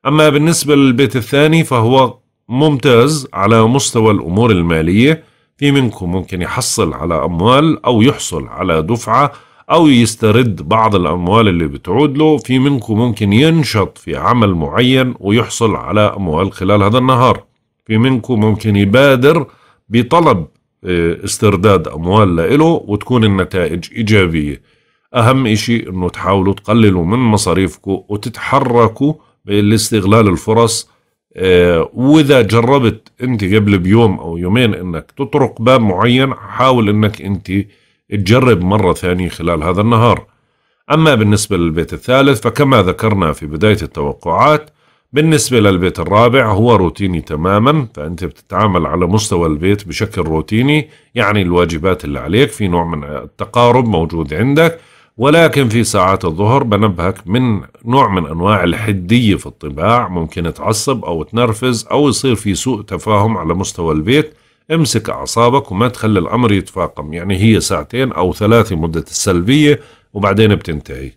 أما بالنسبة للبيت الثاني فهو ممتاز على مستوى الأمور المالية في منكم ممكن يحصل على أموال أو يحصل على دفعة أو يسترد بعض الأموال اللي بتعود له في منكم ممكن ينشط في عمل معين ويحصل على أموال خلال هذا النهار في منكم ممكن يبادر بطلب آه، استرداد أموال لإله وتكون النتائج إيجابية أهم إشي أنه تحاولوا تقللوا من مصاريفكم وتتحركوا لاستغلال الفرص آه، واذا جربت انت قبل بيوم او يومين انك تطرق باب معين حاول انك انت تجرب مرة ثانية خلال هذا النهار أما بالنسبة للبيت الثالث فكما ذكرنا في بداية التوقعات بالنسبة للبيت الرابع هو روتيني تماما فأنت بتتعامل على مستوى البيت بشكل روتيني يعني الواجبات اللي عليك في نوع من التقارب موجود عندك ولكن في ساعات الظهر بنبهك من نوع من أنواع الحدية في الطباع ممكن تعصب أو تنرفز أو يصير في سوء تفاهم على مستوى البيت امسك أعصابك وما تخلي الأمر يتفاقم يعني هي ساعتين أو ثلاثة مدة السلبية وبعدين بتنتهي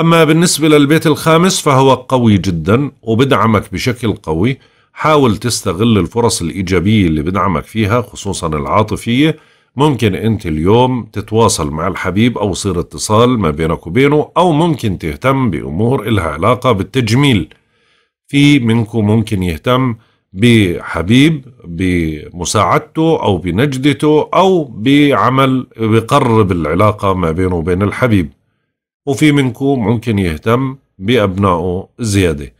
أما بالنسبة للبيت الخامس فهو قوي جدا وبدعمك بشكل قوي حاول تستغل الفرص الإيجابية اللي بدعمك فيها خصوصا العاطفية ممكن أنت اليوم تتواصل مع الحبيب أو يصير اتصال ما بينك وبينه أو ممكن تهتم بأمور إلها علاقة بالتجميل في منكم ممكن يهتم بحبيب بمساعدته أو بنجدته أو بعمل بقرب العلاقة ما بينه وبين الحبيب وفي منكم ممكن يهتم بأبنائه زيادة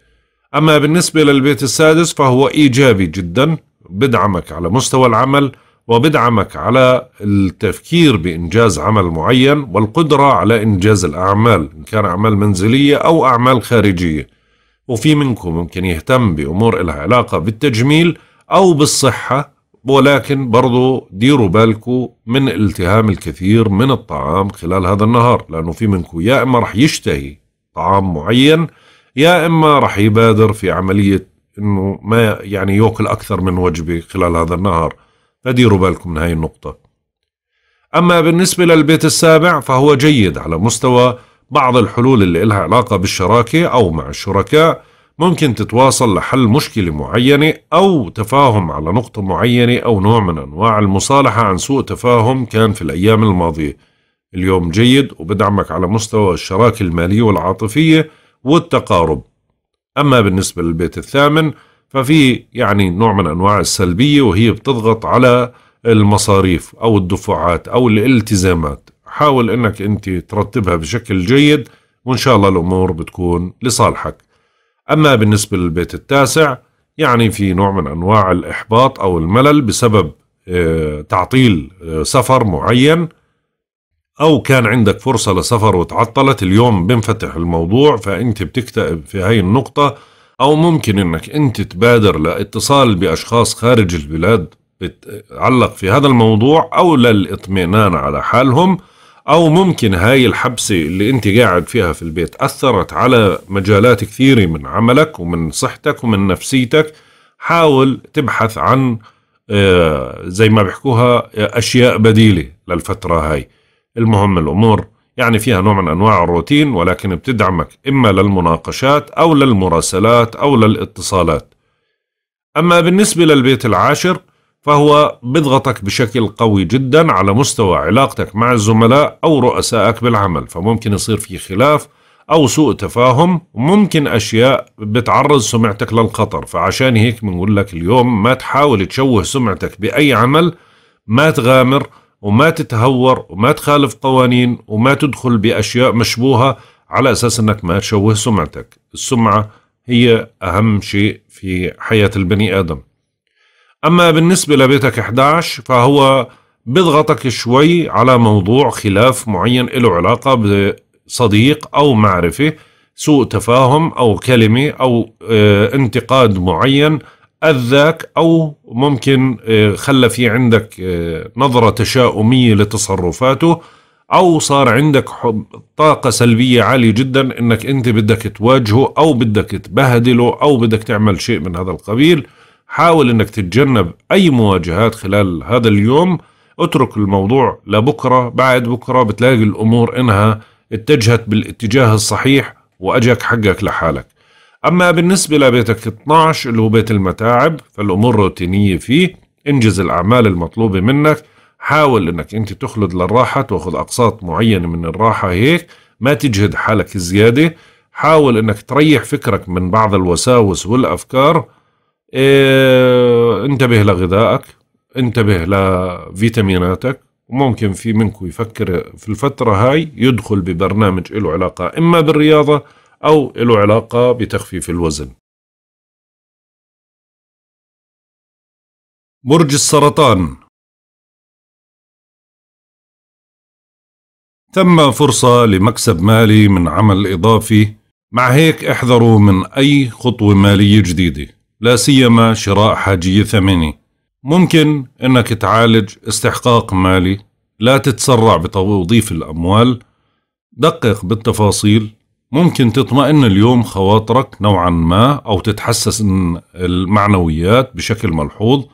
أما بالنسبة للبيت السادس فهو إيجابي جدا بدعمك على مستوى العمل وبدعمك على التفكير بإنجاز عمل معين والقدرة على إنجاز الأعمال إن كان أعمال منزلية أو أعمال خارجية وفي منكم ممكن يهتم بأمور لها علاقة بالتجميل أو بالصحة ولكن برضو ديروا بالكم من التهام الكثير من الطعام خلال هذا النهار لأنه في منكم يا إما رح يشتهي طعام معين يا إما رح يبادر في عملية إنه ما يعني يأكل أكثر من وجبة خلال هذا النهار فديروا بالكم من هاي النقطة أما بالنسبة للبيت السابع فهو جيد على مستوى بعض الحلول اللي إلها علاقة بالشراكة أو مع الشركاء ممكن تتواصل لحل مشكلة معينة أو تفاهم على نقطة معينة أو نوع من أنواع المصالحة عن سوء تفاهم كان في الأيام الماضية اليوم جيد وبدعمك على مستوى الشراكة المالية والعاطفية والتقارب أما بالنسبة للبيت الثامن ففي يعني نوع من أنواع السلبية وهي بتضغط على المصاريف أو الدفعات أو الالتزامات حاول انك انت ترتبها بشكل جيد وان شاء الله الامور بتكون لصالحك اما بالنسبه للبيت التاسع يعني في نوع من انواع الاحباط او الملل بسبب آه، تعطيل آه، سفر معين او كان عندك فرصه لسفر وتعطلت اليوم بنفتح الموضوع فانت بتكتئب في هاي النقطه او ممكن انك انت تبادر لاتصال باشخاص خارج البلاد بتعلق آه، في هذا الموضوع او للاطمئنان على حالهم أو ممكن هاي الحبسة اللي أنت قاعد فيها في البيت أثرت على مجالات كثيرة من عملك ومن صحتك ومن نفسيتك حاول تبحث عن آه، زي ما بيحكوها أشياء بديلة للفترة هاي المهم الأمور يعني فيها نوع من أنواع الروتين ولكن بتدعمك إما للمناقشات أو للمراسلات أو للاتصالات أما بالنسبة للبيت العاشر فهو بيضغطك بشكل قوي جدا على مستوى علاقتك مع الزملاء أو رؤسائك بالعمل فممكن يصير في خلاف أو سوء تفاهم وممكن أشياء بتعرض سمعتك للخطر فعشان هيك بنقول لك اليوم ما تحاول تشوه سمعتك بأي عمل ما تغامر وما تتهور وما تخالف قوانين وما تدخل بأشياء مشبوهة على أساس أنك ما تشوه سمعتك السمعة هي أهم شيء في حياة البني آدم أما بالنسبة لبيتك 11 فهو بضغطك شوي على موضوع خلاف معين له علاقة بصديق أو معرفة سوء تفاهم أو كلمة أو آه، انتقاد معين أذاك أو ممكن آه، خلى في عندك آه، نظرة تشاؤمية لتصرفاته أو صار عندك طاقة سلبية عالية جدا أنك أنت بدك تواجهه أو بدك تبهدله أو بدك تعمل شيء من هذا القبيل حاول انك تتجنب اي مواجهات خلال هذا اليوم اترك الموضوع لبكرة بعد بكرة بتلاقي الامور انها اتجهت بالاتجاه الصحيح واجاك حقك لحالك اما بالنسبة لبيتك 12 اللي هو بيت المتاعب فالامور روتينية فيه انجز الاعمال المطلوبة منك حاول انك انت تخلد للراحة تاخذ اقساط معينة من الراحة هيك ما تجهد حالك زيادة حاول انك تريح فكرك من بعض الوساوس والافكار إيه انتبه لغذائك انتبه لفيتاميناتك وممكن في منكم يفكر في الفترة هاي يدخل ببرنامج له علاقة إما بالرياضة أو له علاقة بتخفيف الوزن برج السرطان ثم فرصة لمكسب مالي من عمل إضافي مع هيك احذروا من أي خطوة مالية جديدة لا سيما شراء حاجية ثمينة ممكن أنك تعالج استحقاق مالي لا تتسرع بتوظيف الأموال دقق بالتفاصيل ممكن تطمئن اليوم خواطرك نوعا ما أو تتحسس المعنويات بشكل ملحوظ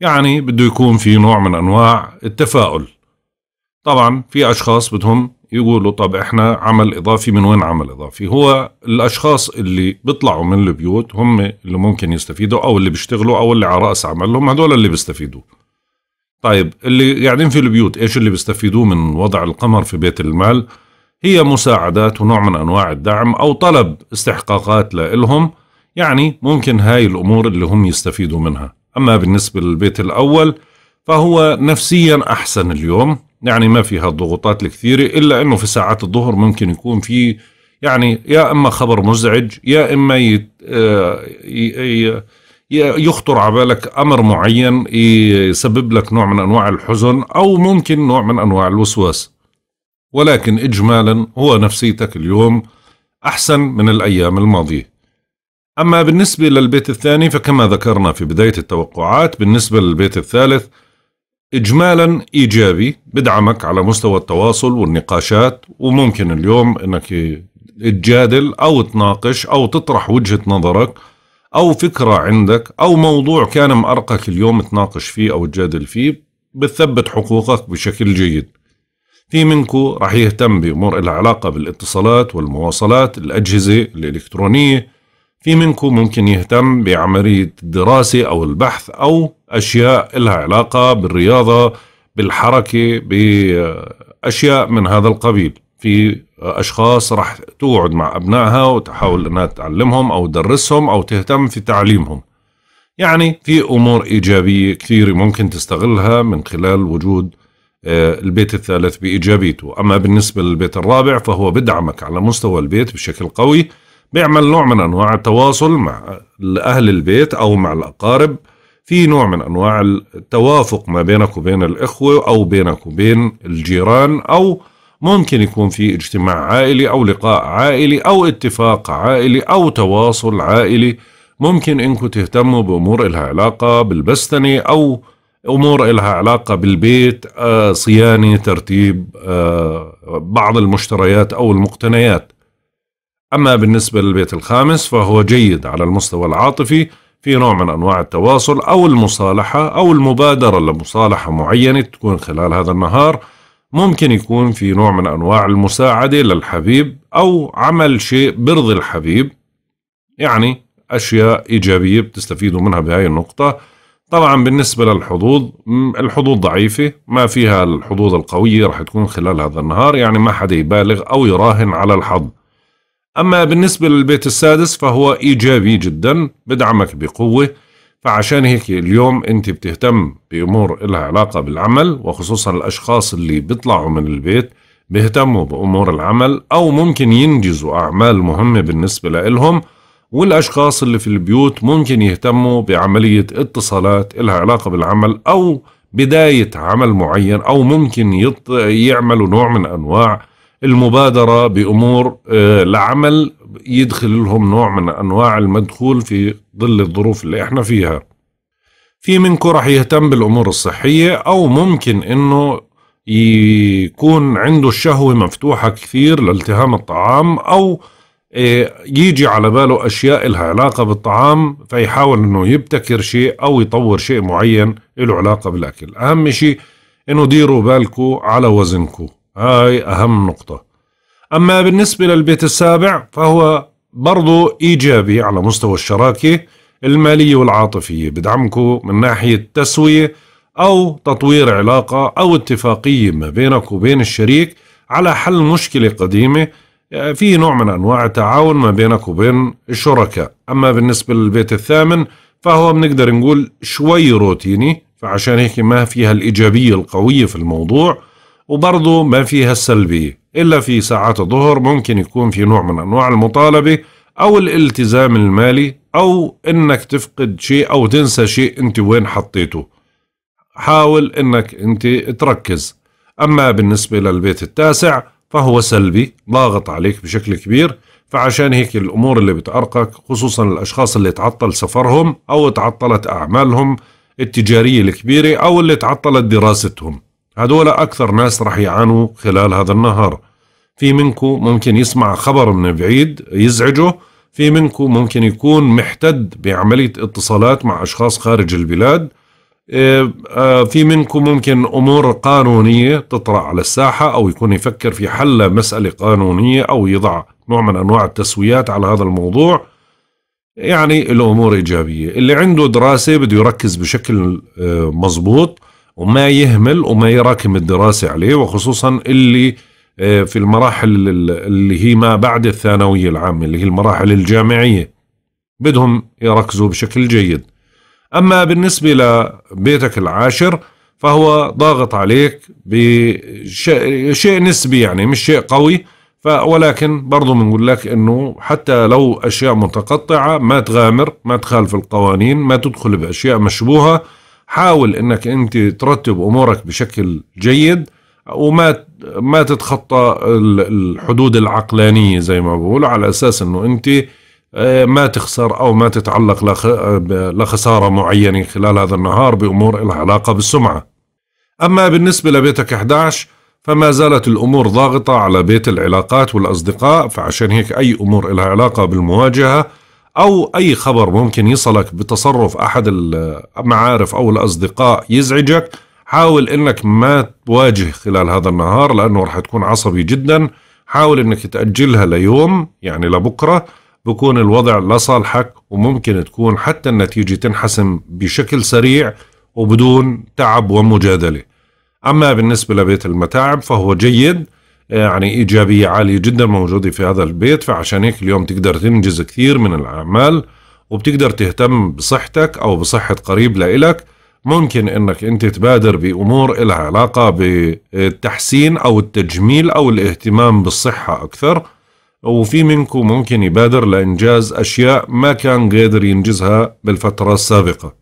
يعني بده يكون في نوع من أنواع التفاؤل طبعا في أشخاص بدهم يقولوا طب احنا عمل اضافي من وين عمل اضافي هو الاشخاص اللي بيطلعوا من البيوت هم اللي ممكن يستفيدوا او اللي بيشتغلوا او اللي على راس عملهم هذول اللي بيستفيدوا طيب اللي قاعدين في البيوت ايش اللي بيستفيدوه من وضع القمر في بيت المال هي مساعدات ونوع من انواع الدعم او طلب استحقاقات لهم يعني ممكن هاي الامور اللي هم يستفيدوا منها اما بالنسبه للبيت الاول فهو نفسيا احسن اليوم يعني ما فيها الضغوطات الكثيرة إلا أنه في ساعات الظهر ممكن يكون في يعني يا إما خبر مزعج يا إما آه، يخطر على بالك أمر معين يسبب لك نوع من أنواع الحزن أو ممكن نوع من أنواع الوسواس ولكن إجمالا هو نفسيتك اليوم أحسن من الأيام الماضية أما بالنسبة للبيت الثاني فكما ذكرنا في بداية التوقعات بالنسبة للبيت الثالث إجمالا إيجابي بدعمك على مستوى التواصل والنقاشات وممكن اليوم أنك تجادل أو تناقش أو تطرح وجهة نظرك أو فكرة عندك أو موضوع كان مأرقك اليوم تناقش فيه أو تجادل فيه بتثبت حقوقك بشكل جيد في منكو راح يهتم بأمور العلاقة بالاتصالات والمواصلات الأجهزة الإلكترونية في منكم ممكن يهتم بعملية الدراسة أو البحث أو أشياء لها علاقة بالرياضة بالحركة بأشياء من هذا القبيل في أشخاص رح تقعد مع أبنائها وتحاول أنها تعلمهم أو تدرسهم أو تهتم في تعليمهم يعني في أمور إيجابية كثيرة ممكن تستغلها من خلال وجود آه، البيت الثالث بإيجابيته أما بالنسبة للبيت الرابع فهو بدعمك على مستوى البيت بشكل قوي بيعمل نوع من انواع التواصل مع اهل البيت او مع الاقارب في نوع من انواع التوافق ما بينك وبين الاخوه او بينك وبين الجيران او ممكن يكون في اجتماع عائلي او لقاء عائلي او اتفاق عائلي او تواصل عائلي ممكن انكم تهتموا بامور الها علاقه بالبستنه او امور الها علاقه بالبيت آه، صيانه ترتيب آه، بعض المشتريات او المقتنيات أما بالنسبة للبيت الخامس فهو جيد على المستوى العاطفي في نوع من أنواع التواصل أو المصالحة أو المبادرة لمصالحة معينة تكون خلال هذا النهار ممكن يكون في نوع من أنواع المساعدة للحبيب أو عمل شيء برضي الحبيب يعني أشياء إيجابية بتستفيدوا منها بهاي النقطة طبعا بالنسبة للحظوظ الحظوظ ضعيفة ما فيها الحظوظ القوية رح تكون خلال هذا النهار يعني ما حدا يبالغ أو يراهن على الحظ أما بالنسبة للبيت السادس فهو إيجابي جدا بدعمك بقوة فعشان هيك اليوم أنت بتهتم بأمور إلها علاقة بالعمل وخصوصا الأشخاص اللي بيطلعوا من البيت بيهتموا بأمور العمل أو ممكن ينجزوا أعمال مهمة بالنسبة لإلهم والأشخاص اللي في البيوت ممكن يهتموا بعملية اتصالات إلها علاقة بالعمل أو بداية عمل معين أو ممكن يط... يعملوا نوع من أنواع المبادره بامور العمل آه، يدخل لهم نوع من انواع المدخول في ظل الظروف اللي احنا فيها في منكم راح يهتم بالامور الصحيه او ممكن انه يكون عنده الشهوه مفتوحه كثير لالتهام الطعام او آه، يجي على باله اشياء لها علاقه بالطعام فيحاول انه يبتكر شيء او يطور شيء معين له علاقه بالاكل اهم شيء انه ديروا بالكم على وزنكم هاي أهم نقطة أما بالنسبة للبيت السابع فهو برضو إيجابي على مستوى الشراكة المالية والعاطفية بدعمكم من ناحية تسوية أو تطوير علاقة أو اتفاقية ما بينك وبين الشريك على حل مشكلة قديمة في نوع من أنواع التعاون ما بينك وبين الشركاء أما بالنسبة للبيت الثامن فهو بنقدر نقول شوي روتيني فعشان هيك ما فيها الإيجابية القوية في الموضوع وبرضه ما فيها السلبية إلا في ساعات الظهر ممكن يكون في نوع من أنواع المطالبة أو الالتزام المالي أو إنك تفقد شيء أو تنسى شيء أنت وين حطيته حاول إنك أنت تركز أما بالنسبة للبيت التاسع فهو سلبي ضاغط عليك بشكل كبير فعشان هيك الأمور اللي بتأرقك خصوصا الأشخاص اللي تعطل سفرهم أو تعطلت أعمالهم التجارية الكبيرة أو اللي تعطلت دراستهم هدول أكثر ناس رح يعانوا خلال هذا النهار في منكم ممكن يسمع خبر من بعيد يزعجه في منكم ممكن يكون محتد بعملية اتصالات مع أشخاص خارج البلاد إيه، آه، في منكم ممكن أمور قانونية تطرأ على الساحة أو يكون يفكر في حل مسألة قانونية أو يضع نوع من أنواع التسويات على هذا الموضوع يعني الأمور إيجابية اللي عنده دراسة بده يركز بشكل آه، مظبوط وما يهمل وما يراكم الدراسة عليه وخصوصا اللي آه، في المراحل اللي هي ما بعد الثانوية العامة اللي هي المراحل الجامعية بدهم يركزوا بشكل جيد أما بالنسبة لبيتك العاشر فهو ضاغط عليك بشيء نسبي يعني مش شيء قوي ولكن برضو بنقول لك انه حتى لو اشياء متقطعه ما تغامر ما تخالف القوانين ما تدخل باشياء مشبوهه حاول انك انت ترتب امورك بشكل جيد وما ما تتخطى الحدود العقلانيه زي ما بقولوا على اساس انه انت آه، ما تخسر او ما تتعلق لخساره معينه خلال هذا النهار بامور لها علاقه بالسمعه. اما بالنسبه لبيتك 11 فما زالت الامور ضاغطه على بيت العلاقات والاصدقاء فعشان هيك اي امور لها علاقه بالمواجهه أو أي خبر ممكن يصلك بتصرف أحد المعارف أو الأصدقاء يزعجك حاول أنك ما تواجه خلال هذا النهار لأنه رح تكون عصبي جدا حاول أنك تأجلها ليوم يعني لبكرة بكون الوضع لصالحك وممكن تكون حتى النتيجة تنحسم بشكل سريع وبدون تعب ومجادلة أما بالنسبة لبيت المتاعب فهو جيد يعني إيجابية عالية جدا موجودة في هذا البيت فعشان هيك اليوم تقدر تنجز كثير من الأعمال وبتقدر تهتم بصحتك أو بصحة قريب لإلك ممكن إنك أنت تبادر بأمور لها علاقة بالتحسين أو التجميل أو الاهتمام بالصحة أكثر وفي منكم ممكن يبادر لإنجاز أشياء ما كان قادر ينجزها بالفترة السابقة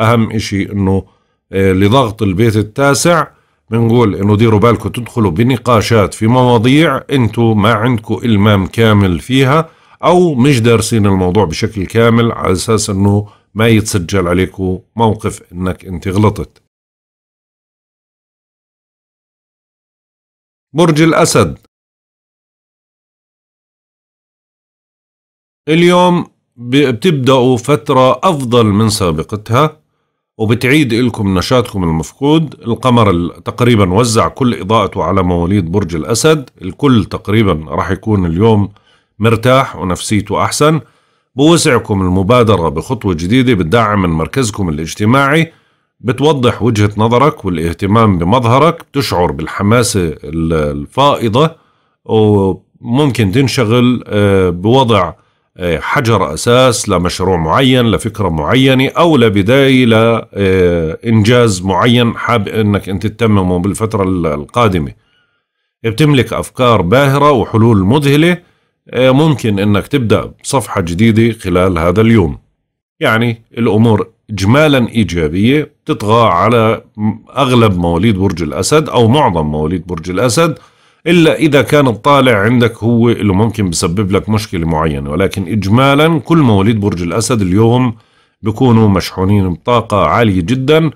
أهم إشي إنه آه، لضغط البيت التاسع بنقول انه ديروا بالكم تدخلوا بنقاشات في مواضيع انتم ما عندكم المام كامل فيها او مش دارسين الموضوع بشكل كامل على اساس انه ما يتسجل عليكم موقف انك انت غلطت برج الاسد اليوم بتبدأوا فترة أفضل من سابقتها وبتعيد لكم نشاطكم المفقود القمر تقريبا وزع كل إضاءته على مواليد برج الأسد الكل تقريبا راح يكون اليوم مرتاح ونفسيته أحسن بوسعكم المبادرة بخطوة جديدة بتدعم من مركزكم الاجتماعي بتوضح وجهة نظرك والاهتمام بمظهرك بتشعر بالحماسة الفائضة وممكن تنشغل آه، بوضع إيه، حجر أساس لمشروع معين لفكرة معينة أو لبداية لإنجاز إيه، معين حاب أنك أنت تتممه بالفترة القادمة إيه، بتملك أفكار باهرة وحلول مذهلة ممكن أنك تبدأ بصفحة جديدة خلال هذا اليوم يعني الأمور إجمالا إيجابية تطغى على أغلب مواليد برج الأسد أو معظم مواليد برج الأسد إلا إذا كان الطالع عندك هو اللي ممكن بسبب لك مشكلة معينة ولكن إجمالا كل مواليد برج الأسد اليوم بيكونوا مشحونين بطاقة عالية جدا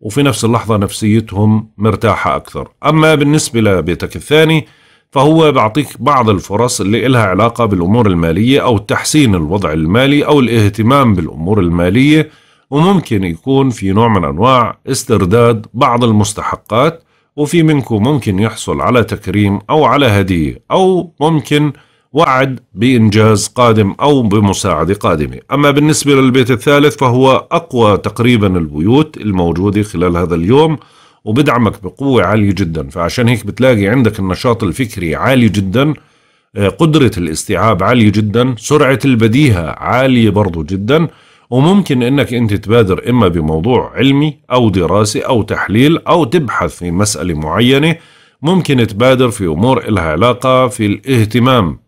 وفي نفس اللحظة نفسيتهم مرتاحة أكثر أما بالنسبة لبيتك الثاني فهو بيعطيك بعض الفرص اللي إلها علاقة بالأمور المالية أو تحسين الوضع المالي أو الاهتمام بالأمور المالية وممكن يكون في نوع من أنواع استرداد بعض المستحقات وفي منكم ممكن يحصل على تكريم أو على هدية أو ممكن وعد بإنجاز قادم أو بمساعدة قادمة أما بالنسبة للبيت الثالث فهو أقوى تقريبا البيوت الموجودة خلال هذا اليوم وبدعمك بقوة عالية جدا فعشان هيك بتلاقي عندك النشاط الفكري عالي جدا آه، قدرة الاستيعاب عالية جدا سرعة البديهة عالية برضو جدا وممكن انك انت تبادر اما بموضوع علمي او دراسي او تحليل او تبحث في مسألة معينة ممكن تبادر في امور الها علاقة في الاهتمام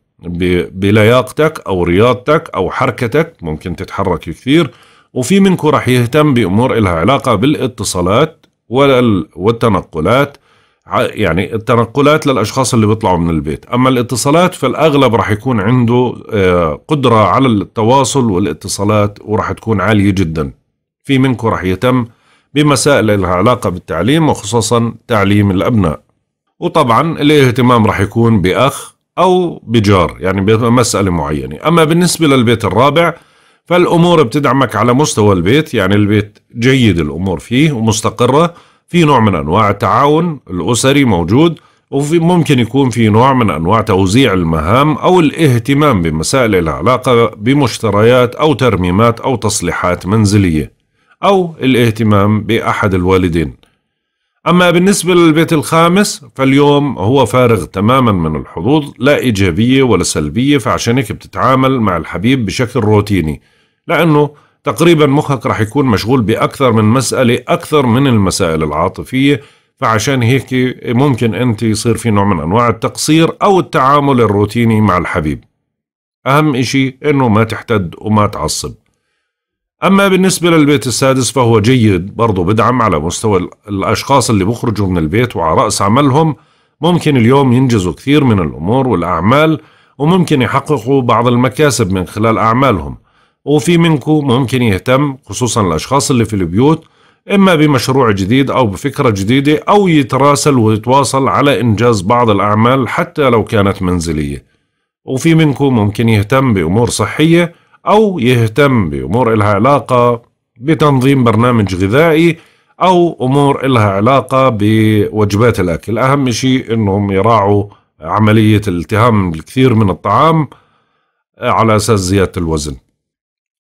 بلياقتك او رياضتك او حركتك ممكن تتحرك كثير وفي منكم رح يهتم بامور الها علاقة بالاتصالات والتنقلات يعني التنقلات للأشخاص اللي بيطلعوا من البيت أما الاتصالات فالأغلب راح يكون عنده آه، قدرة على التواصل والاتصالات وراح تكون عالية جدا في منكم راح يهتم بمسائل لها علاقة بالتعليم وخصوصا تعليم الأبناء وطبعا الاهتمام راح يكون بأخ أو بجار يعني بمسألة معينة أما بالنسبة للبيت الرابع فالأمور بتدعمك على مستوى البيت يعني البيت جيد الأمور فيه ومستقرة في نوع من انواع التعاون الاسري موجود وفي ممكن يكون في نوع من انواع توزيع المهام او الاهتمام بمسائل العلاقه بمشتريات او ترميمات او تصليحات منزليه او الاهتمام باحد الوالدين. اما بالنسبه للبيت الخامس فاليوم هو فارغ تماما من الحظوظ لا ايجابيه ولا سلبيه فعشان هيك بتتعامل مع الحبيب بشكل روتيني لانه تقريبا مخك راح يكون مشغول بأكثر من مسألة أكثر من المسائل العاطفية فعشان هيك ممكن أنت يصير في نوع من أنواع التقصير أو التعامل الروتيني مع الحبيب أهم إشي أنه ما تحتد وما تعصب أما بالنسبة للبيت السادس فهو جيد برضو بدعم على مستوى الأشخاص اللي بخرجوا من البيت وعلى رأس عملهم ممكن اليوم ينجزوا كثير من الأمور والأعمال وممكن يحققوا بعض المكاسب من خلال أعمالهم وفي منكم ممكن يهتم خصوصا الأشخاص اللي في البيوت إما بمشروع جديد أو بفكرة جديدة أو يتراسل ويتواصل على إنجاز بعض الأعمال حتى لو كانت منزلية وفي منكم ممكن يهتم بأمور صحية أو يهتم بأمور إلها علاقة بتنظيم برنامج غذائي أو أمور إلها علاقة بوجبات الأكل أهم شيء أنهم يراعوا عملية التهام الكثير من الطعام على أساس زيادة الوزن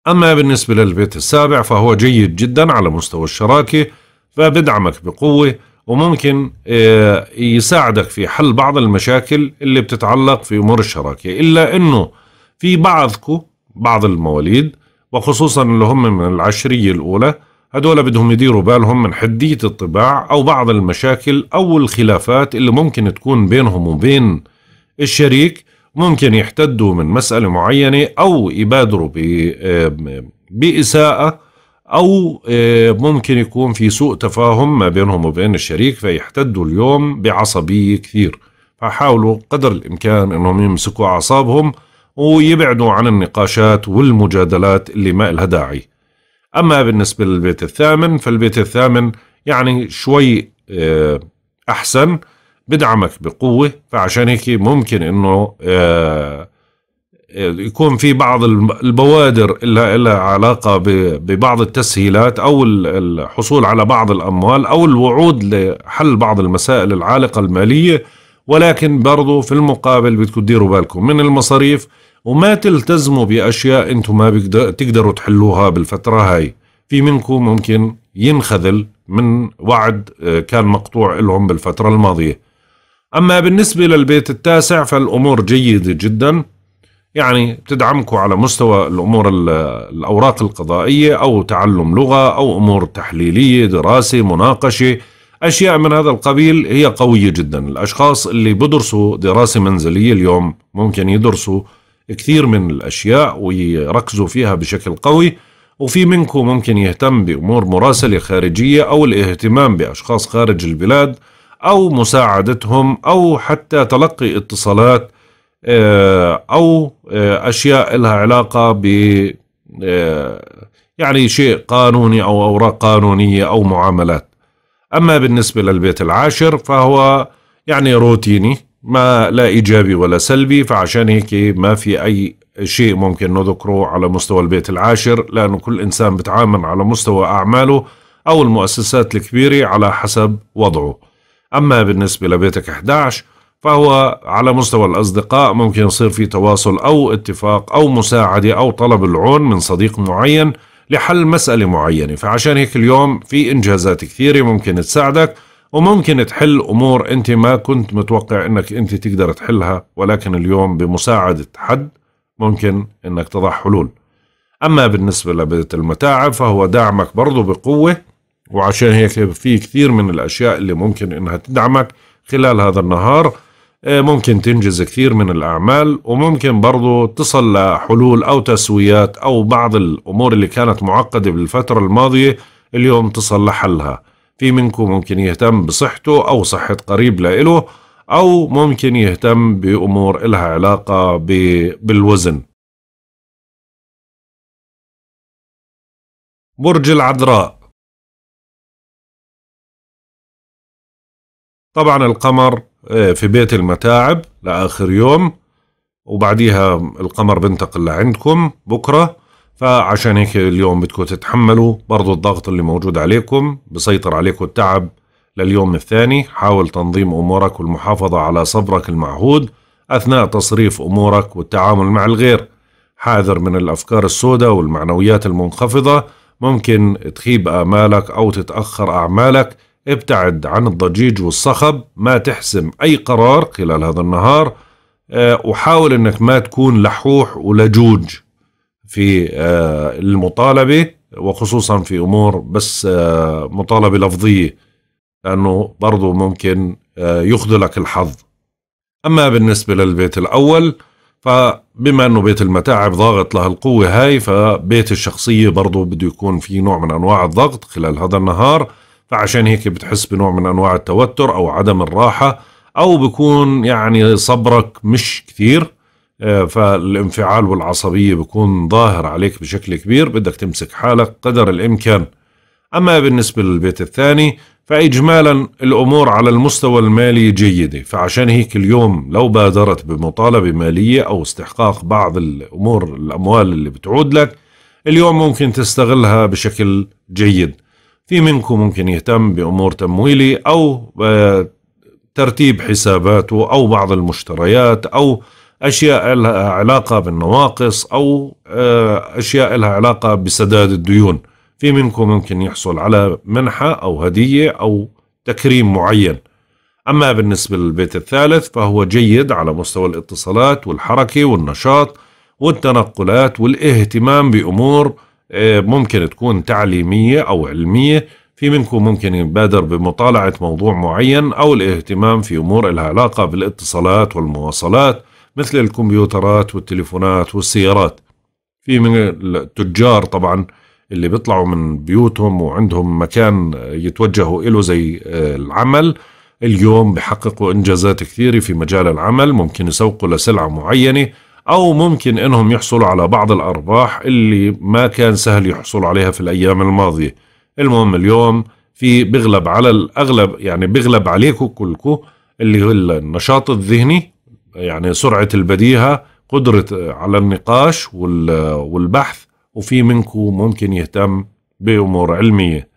أما بالنسبة للبيت السابع فهو جيد جدا على مستوى الشراكة فبدعمك بقوة وممكن آه، يساعدك في حل بعض المشاكل اللي بتتعلق في أمور الشراكة إلا أنه في بعضكم بعض المواليد وخصوصا اللي هم من العشرية الأولى هدول بدهم يديروا بالهم من حدية الطباع أو بعض المشاكل أو الخلافات اللي ممكن تكون بينهم وبين الشريك ممكن يحتدوا من مسألة معينة أو يبادروا بإساءة أو ممكن يكون في سوء تفاهم ما بينهم وبين الشريك فيحتدوا اليوم بعصبية كثير فحاولوا قدر الإمكان أنهم يمسكوا أعصابهم ويبعدوا عن النقاشات والمجادلات اللي ما لها داعي أما بالنسبة للبيت الثامن فالبيت الثامن يعني شوي أحسن بدعمك بقوة فعشان هيك ممكن انه آه، آه، يكون في بعض البوادر لها علاقة ببعض التسهيلات أو الحصول على بعض الأموال أو الوعود لحل بعض المسائل العالقة المالية ولكن برضو في المقابل بدكم تديروا بالكم من المصاريف وما تلتزموا بأشياء أنتم ما تقدروا تحلوها بالفترة هاي في منكم ممكن ينخذل من وعد آه، كان مقطوع لهم بالفترة الماضية أما بالنسبة للبيت التاسع فالأمور جيدة جدا يعني بتدعمكم على مستوى الأمور الأوراق القضائية أو تعلم لغة أو أمور تحليلية دراسة مناقشة أشياء من هذا القبيل هي قوية جدا الأشخاص اللي بدرسوا دراسة منزلية اليوم ممكن يدرسوا كثير من الأشياء ويركزوا فيها بشكل قوي وفي منكم ممكن يهتم بأمور مراسلة خارجية أو الاهتمام بأشخاص خارج البلاد أو مساعدتهم أو حتى تلقي اتصالات آه، أو آه، أشياء لها علاقة ب آه، يعني شيء قانوني أو أوراق قانونية أو معاملات أما بالنسبة للبيت العاشر فهو يعني روتيني ما لا إيجابي ولا سلبي فعشان هيك ما في أي شيء ممكن نذكره على مستوى البيت العاشر لأنه كل إنسان بتعامل على مستوى أعماله أو المؤسسات الكبيرة على حسب وضعه أما بالنسبة لبيتك 11 فهو على مستوى الأصدقاء ممكن يصير في تواصل أو اتفاق أو مساعدة أو طلب العون من صديق معين لحل مسألة معينة فعشان هيك اليوم في إنجازات كثيرة ممكن تساعدك وممكن تحل أمور أنت ما كنت متوقع أنك أنت تقدر تحلها ولكن اليوم بمساعدة حد ممكن أنك تضع حلول أما بالنسبة لبيت المتاعب فهو دعمك برضو بقوة وعشان هيك في كثير من الأشياء اللي ممكن إنها تدعمك خلال هذا النهار آه، ممكن تنجز كثير من الأعمال وممكن برضو تصل لحلول أو تسويات أو بعض الأمور اللي كانت معقدة بالفترة الماضية اليوم تصل لحلها في منكم ممكن يهتم بصحته أو صحة قريب لإله أو ممكن يهتم بأمور لها علاقة بالوزن برج العذراء طبعا القمر آه، في بيت المتاعب لآخر يوم وبعديها القمر بنتقل لعندكم بكرة فعشان هيك اليوم بدكم تتحملوا برضو الضغط اللي موجود عليكم بسيطر عليكم التعب لليوم الثاني حاول تنظيم أمورك والمحافظة على صبرك المعهود أثناء تصريف أمورك والتعامل مع الغير حاذر من الأفكار السوداء والمعنويات المنخفضة ممكن تخيب آمالك أو تتأخر أعمالك ابتعد عن الضجيج والصخب ما تحسم أي قرار خلال هذا النهار آه، وحاول أنك ما تكون لحوح ولجوج في آه، المطالبة وخصوصا في أمور بس آه، مطالبة لفظية لأنه برضو ممكن يخذلك الحظ أما بالنسبة للبيت الأول فبما أنه بيت المتاعب ضاغط لها القوة هاي فبيت الشخصية برضو بده يكون في نوع من أنواع الضغط خلال هذا النهار فعشان هيك بتحس بنوع من انواع التوتر او عدم الراحه او بكون يعني صبرك مش كثير آه، فالانفعال والعصبيه بكون ظاهر عليك بشكل كبير بدك تمسك حالك قدر الامكان اما بالنسبه للبيت الثاني فاجمالا الامور على المستوى المالي جيده فعشان هيك اليوم لو بادرت بمطالبه ماليه او استحقاق بعض الامور الاموال اللي بتعود لك اليوم ممكن تستغلها بشكل جيد في منكم ممكن يهتم بأمور تمويلي أو آه، ترتيب حساباته أو بعض المشتريات أو أشياء لها علاقة بالنواقص أو آه، أشياء لها علاقة بسداد الديون في منكم ممكن يحصل على منحة أو هدية أو تكريم معين أما بالنسبة للبيت الثالث فهو جيد على مستوى الاتصالات والحركة والنشاط والتنقلات والاهتمام بأمور آه، ممكن تكون تعليمية أو علمية في منكم ممكن يبادر بمطالعة موضوع معين أو الاهتمام في أمور لها علاقة بالاتصالات والمواصلات مثل الكمبيوترات والتليفونات والسيارات في من التجار طبعا اللي بيطلعوا من بيوتهم وعندهم مكان يتوجهوا إله زي آه، العمل اليوم بحققوا إنجازات كثيرة في مجال العمل ممكن يسوقوا لسلعة معينة أو ممكن أنهم يحصلوا على بعض الأرباح اللي ما كان سهل يحصلوا عليها في الأيام الماضية المهم اليوم في بغلب على الأغلب يعني بغلب عليكم كلكم اللي هو النشاط الذهني يعني سرعة البديهة قدرة آه، على النقاش آه، والبحث وفي منكم ممكن يهتم بأمور علمية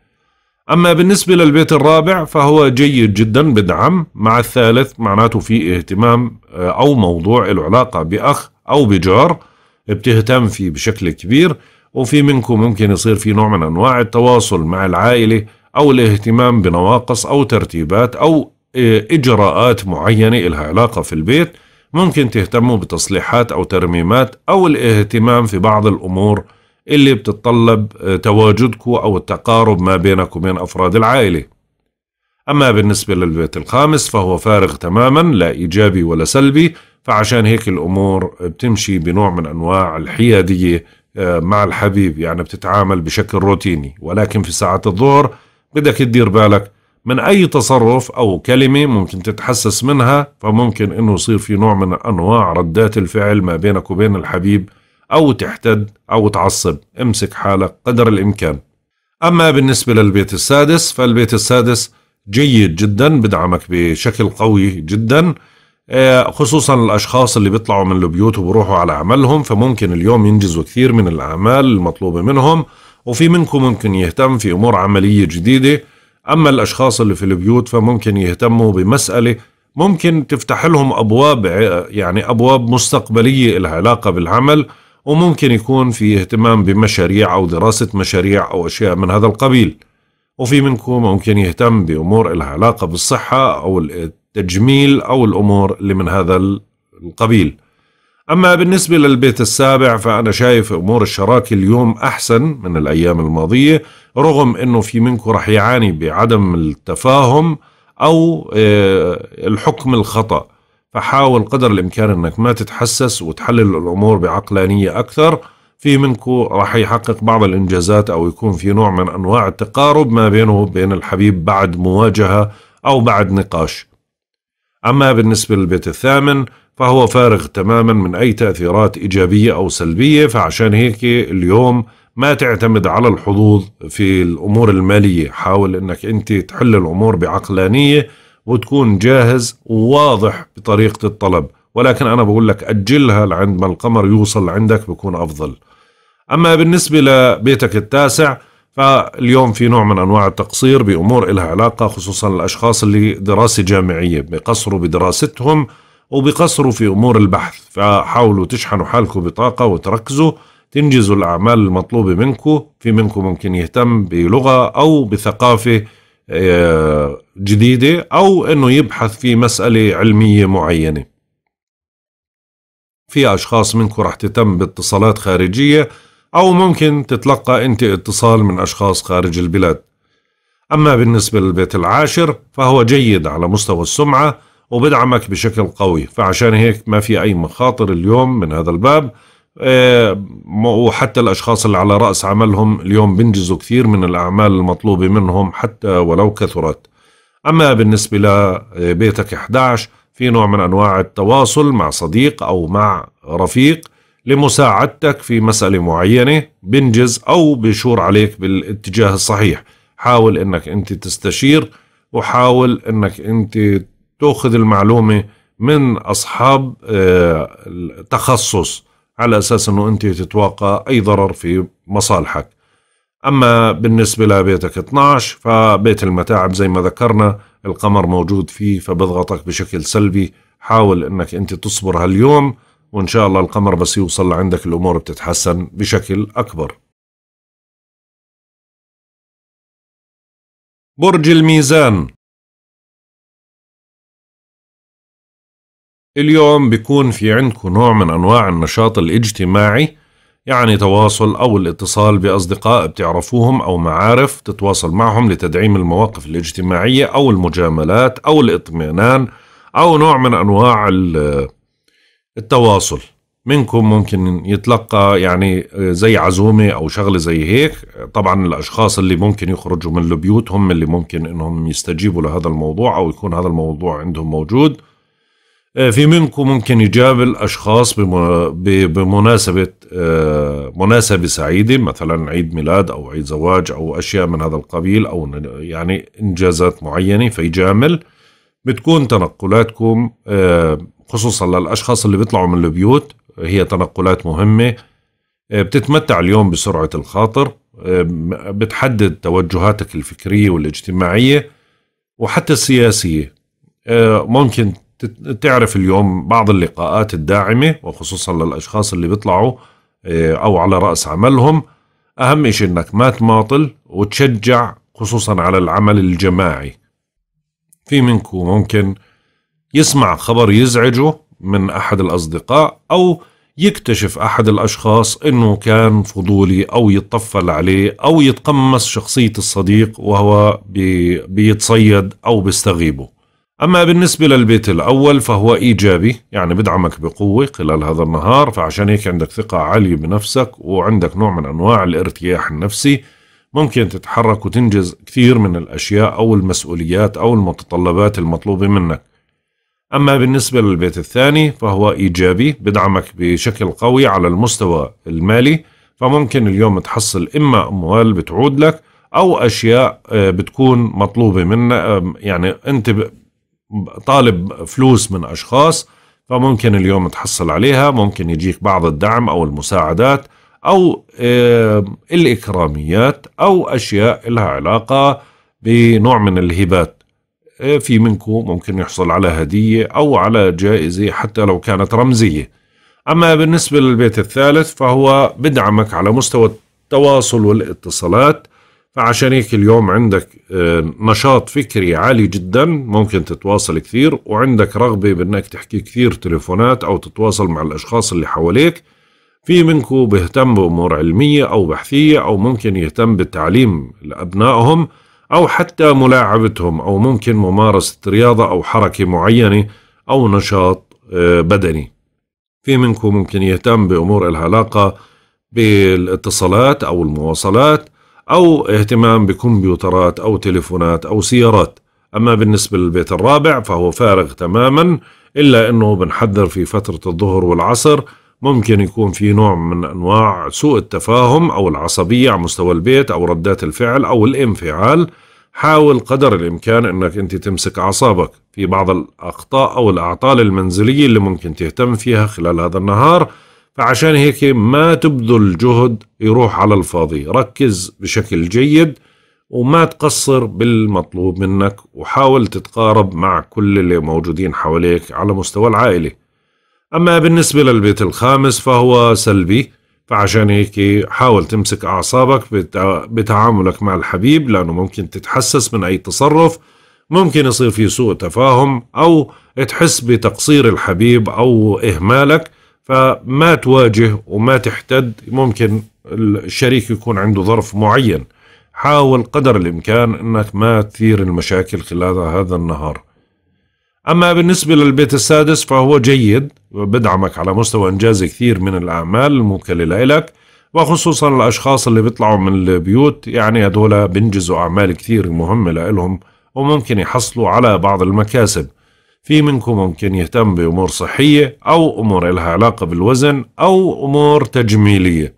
أما بالنسبة للبيت الرابع فهو جيد جدا بدعم مع الثالث معناته في اهتمام آه، أو موضوع له علاقة بأخ أو بجار بتهتم فيه بشكل كبير وفي منكم ممكن يصير في نوع من أنواع التواصل مع العائلة أو الاهتمام بنواقص أو ترتيبات أو آه، إجراءات معينة إلها علاقة في البيت ممكن تهتموا بتصليحات أو ترميمات أو الاهتمام في بعض الأمور اللي بتتطلب آه، تواجدكم أو التقارب ما بينك وبين أفراد العائلة أما بالنسبة للبيت الخامس فهو فارغ تماما لا إيجابي ولا سلبي فعشان هيك الامور بتمشي بنوع من انواع الحياديه آه، مع الحبيب يعني بتتعامل بشكل روتيني ولكن في ساعات الظهر بدك تدير بالك من اي تصرف او كلمه ممكن تتحسس منها فممكن انه يصير في نوع من انواع ردات الفعل ما بينك وبين الحبيب او تحتد او تعصب امسك حالك قدر الامكان اما بالنسبه للبيت السادس فالبيت السادس جيد جدا بدعمك بشكل قوي جدا آه، خصوصا الاشخاص اللي بيطلعوا من البيوت وبروحوا على عملهم فممكن اليوم ينجزوا كثير من الاعمال المطلوبه منهم وفي منكم ممكن يهتم في امور عمليه جديده اما الاشخاص اللي في البيوت فممكن يهتموا بمساله ممكن تفتح لهم ابواب آه، يعني ابواب مستقبليه لها علاقه بالعمل وممكن يكون في اهتمام بمشاريع او دراسه مشاريع او اشياء من هذا القبيل. وفي منكم ممكن يهتم بامور لها علاقه بالصحه او التجميل أو الأمور اللي من هذا القبيل أما بالنسبة للبيت السابع فأنا شايف أمور الشراكة اليوم أحسن من الأيام الماضية رغم أنه في منكم رح يعاني بعدم التفاهم أو آه، الحكم الخطأ فحاول قدر الإمكان أنك ما تتحسس وتحلل الأمور بعقلانية أكثر في منكم راح يحقق بعض الإنجازات أو يكون في نوع من أنواع التقارب ما بينه وبين الحبيب بعد مواجهة أو بعد نقاش أما بالنسبة للبيت الثامن فهو فارغ تماما من أي تأثيرات إيجابية أو سلبية فعشان هيك اليوم ما تعتمد على الحظوظ في الأمور المالية حاول أنك أنت تحل الأمور بعقلانية وتكون جاهز وواضح بطريقة الطلب ولكن أنا بقول لك أجلها لعندما القمر يوصل عندك بكون أفضل أما بالنسبة لبيتك التاسع فاليوم في نوع من انواع التقصير بامور لها علاقه خصوصا الاشخاص اللي دراسه جامعيه بقصروا بدراستهم وبقصروا في امور البحث فحاولوا تشحنوا حالكم بطاقه وتركزوا تنجزوا الاعمال المطلوبه منكم في منكم ممكن يهتم بلغه او بثقافه آه، جديده او انه يبحث في مساله علميه معينه في اشخاص منكم رح تهتم باتصالات خارجيه أو ممكن تتلقى أنت اتصال من أشخاص خارج البلاد أما بالنسبة للبيت العاشر فهو جيد على مستوى السمعة وبدعمك بشكل قوي فعشان هيك ما في أي مخاطر اليوم من هذا الباب آه، وحتى الأشخاص اللي على رأس عملهم اليوم بينجزوا كثير من الأعمال المطلوبة منهم حتى ولو كثرت أما بالنسبة لبيتك آه، 11 في نوع من أنواع التواصل مع صديق أو مع رفيق لمساعدتك في مسألة معينة بنجز أو بشور عليك بالاتجاه الصحيح حاول أنك أنت تستشير وحاول أنك أنت تأخذ المعلومة من أصحاب آه، التخصص على أساس أنه أنت تتوقع أي ضرر في مصالحك أما بالنسبة لبيتك 12 فبيت المتاعب زي ما ذكرنا القمر موجود فيه فبضغطك بشكل سلبي حاول أنك أنت تصبر هاليوم وإن شاء الله القمر بس يوصل لعندك الأمور بتتحسن بشكل أكبر برج الميزان اليوم بيكون في عندكم نوع من أنواع النشاط الاجتماعي يعني تواصل أو الاتصال بأصدقاء بتعرفوهم أو معارف تتواصل معهم لتدعيم المواقف الاجتماعية أو المجاملات أو الاطمئنان أو نوع من أنواع ال التواصل منكم ممكن يتلقى يعني زي عزومة أو شغلة زي هيك طبعا الأشخاص اللي ممكن يخرجوا من البيوت هم اللي ممكن أنهم يستجيبوا لهذا الموضوع أو يكون هذا الموضوع عندهم موجود آه، في منكم ممكن يجاب أشخاص بمناسبة آه، مناسبة سعيدة مثلا عيد ميلاد أو عيد زواج أو أشياء من هذا القبيل أو يعني إنجازات معينة فيجامل بتكون تنقلاتكم آه، خصوصا للأشخاص اللي بيطلعوا من البيوت هي تنقلات مهمة آه، بتتمتع اليوم بسرعة الخاطر آه، بتحدد توجهاتك الفكرية والاجتماعية وحتى السياسية ممكن تعرف اليوم بعض اللقاءات الداعمة وخصوصا للأشخاص اللي بيطلعوا أو على رأس عملهم أهم شيء أنك ما تماطل وتشجع خصوصا على العمل الجماعي في منكم ممكن يسمع خبر يزعجه من أحد الأصدقاء أو يكتشف أحد الأشخاص أنه كان فضولي أو يتطفل عليه أو يتقمص شخصية الصديق وهو بي بيتصيد أو بيستغيبه أما بالنسبة للبيت الأول فهو إيجابي يعني بدعمك بقوة خلال هذا النهار فعشان هيك عندك ثقة عالية بنفسك وعندك نوع من أنواع الارتياح النفسي ممكن تتحرك وتنجز كثير من الأشياء أو المسؤوليات أو المتطلبات المطلوبة منك أما بالنسبة للبيت الثاني فهو إيجابي بدعمك بشكل قوي على المستوى المالي فممكن اليوم تحصل إما أموال بتعود لك أو أشياء آه، بتكون مطلوبة منك يعني أنت طالب فلوس من أشخاص فممكن اليوم تحصل عليها ممكن يجيك بعض الدعم أو المساعدات أو الإكراميات أو أشياء لها علاقة بنوع من الهبات آه، في منكم ممكن يحصل على هدية أو على جائزة حتى لو كانت رمزية أما بالنسبة للبيت الثالث فهو بدعمك على مستوى التواصل والاتصالات فعشان هيك اليوم عندك آه، نشاط فكري عالي جدا ممكن تتواصل كثير وعندك رغبة بأنك تحكي كثير تليفونات أو تتواصل مع الأشخاص اللي حواليك في منكم بيهتم بأمور علمية أو بحثية أو ممكن يهتم بتعليم لأبنائهم أو حتى ملاعبتهم أو ممكن ممارسة رياضة أو حركة معينة أو نشاط آه، بدني في منكم ممكن يهتم بأمور لها علاقة بالاتصالات أو المواصلات أو اهتمام بكمبيوترات أو تليفونات أو سيارات أما بالنسبة للبيت الرابع فهو فارغ تماما إلا أنه بنحذر في فترة الظهر والعصر ممكن يكون في نوع من أنواع سوء التفاهم أو العصبية على مستوى البيت أو ردات الفعل أو الانفعال حاول قدر الإمكان أنك أنت تمسك أعصابك في بعض الأخطاء أو الأعطال المنزلية اللي ممكن تهتم فيها خلال هذا النهار فعشان هيك ما تبذل جهد يروح على الفاضي ركز بشكل جيد وما تقصر بالمطلوب منك وحاول تتقارب مع كل اللي موجودين حواليك على مستوى العائله أما بالنسبة للبيت الخامس فهو سلبي فعشان هيك حاول تمسك أعصابك بتعاملك مع الحبيب لأنه ممكن تتحسس من أي تصرف ممكن يصير في سوء تفاهم أو تحس بتقصير الحبيب أو إهمالك فما تواجه وما تحتد ممكن الشريك يكون عنده ظرف معين حاول قدر الإمكان أنك ما تثير المشاكل خلال هذا النهار أما بالنسبة للبيت السادس فهو جيد بدعمك على مستوى إنجاز كثير من الأعمال الموكلة لإلك وخصوصا الأشخاص اللي بيطلعوا من البيوت يعني هدول بينجزوا أعمال كثير مهمة لإلهم وممكن يحصلوا على بعض المكاسب في منكم ممكن يهتم بأمور صحية أو أمور لها علاقة بالوزن أو أمور تجميلية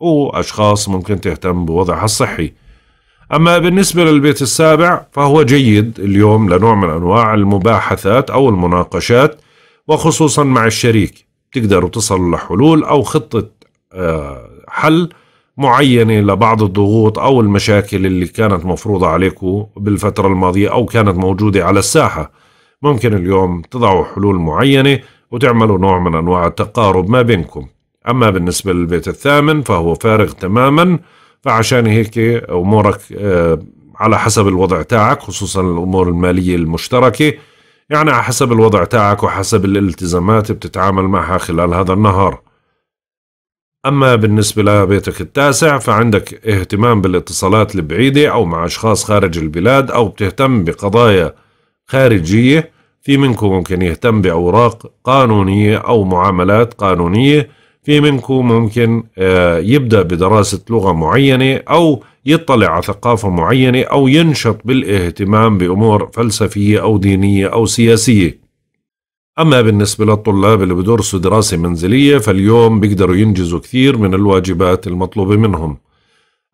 وأشخاص ممكن تهتم بوضعها الصحي أما بالنسبة للبيت السابع فهو جيد اليوم لنوع من أنواع المباحثات أو المناقشات وخصوصا مع الشريك تقدروا تصلوا لحلول أو خطة آه، حل معينة لبعض الضغوط أو المشاكل اللي كانت مفروضة عليكم بالفترة الماضية أو كانت موجودة على الساحة ممكن اليوم تضعوا حلول معينة وتعملوا نوع من أنواع التقارب ما بينكم أما بالنسبة للبيت الثامن فهو فارغ تماماً فعشان هيك امورك آه، على حسب الوضع تاعك خصوصا الامور الماليه المشتركه يعني على حسب الوضع تاعك وحسب الالتزامات بتتعامل معها خلال هذا النهار أما بالنسبة لبيتك التاسع فعندك اهتمام بالاتصالات البعيدة أو مع أشخاص خارج البلاد أو بتهتم بقضايا خارجية في منكم ممكن يهتم بأوراق قانونية أو معاملات قانونية في منكم ممكن آه، يبدأ بدراسة لغة معينة أو يطلع على ثقافة معينة أو ينشط بالاهتمام بأمور فلسفية أو دينية أو سياسية أما بالنسبة للطلاب اللي بدرسوا دراسة منزلية فاليوم بيقدروا ينجزوا كثير من الواجبات المطلوبة منهم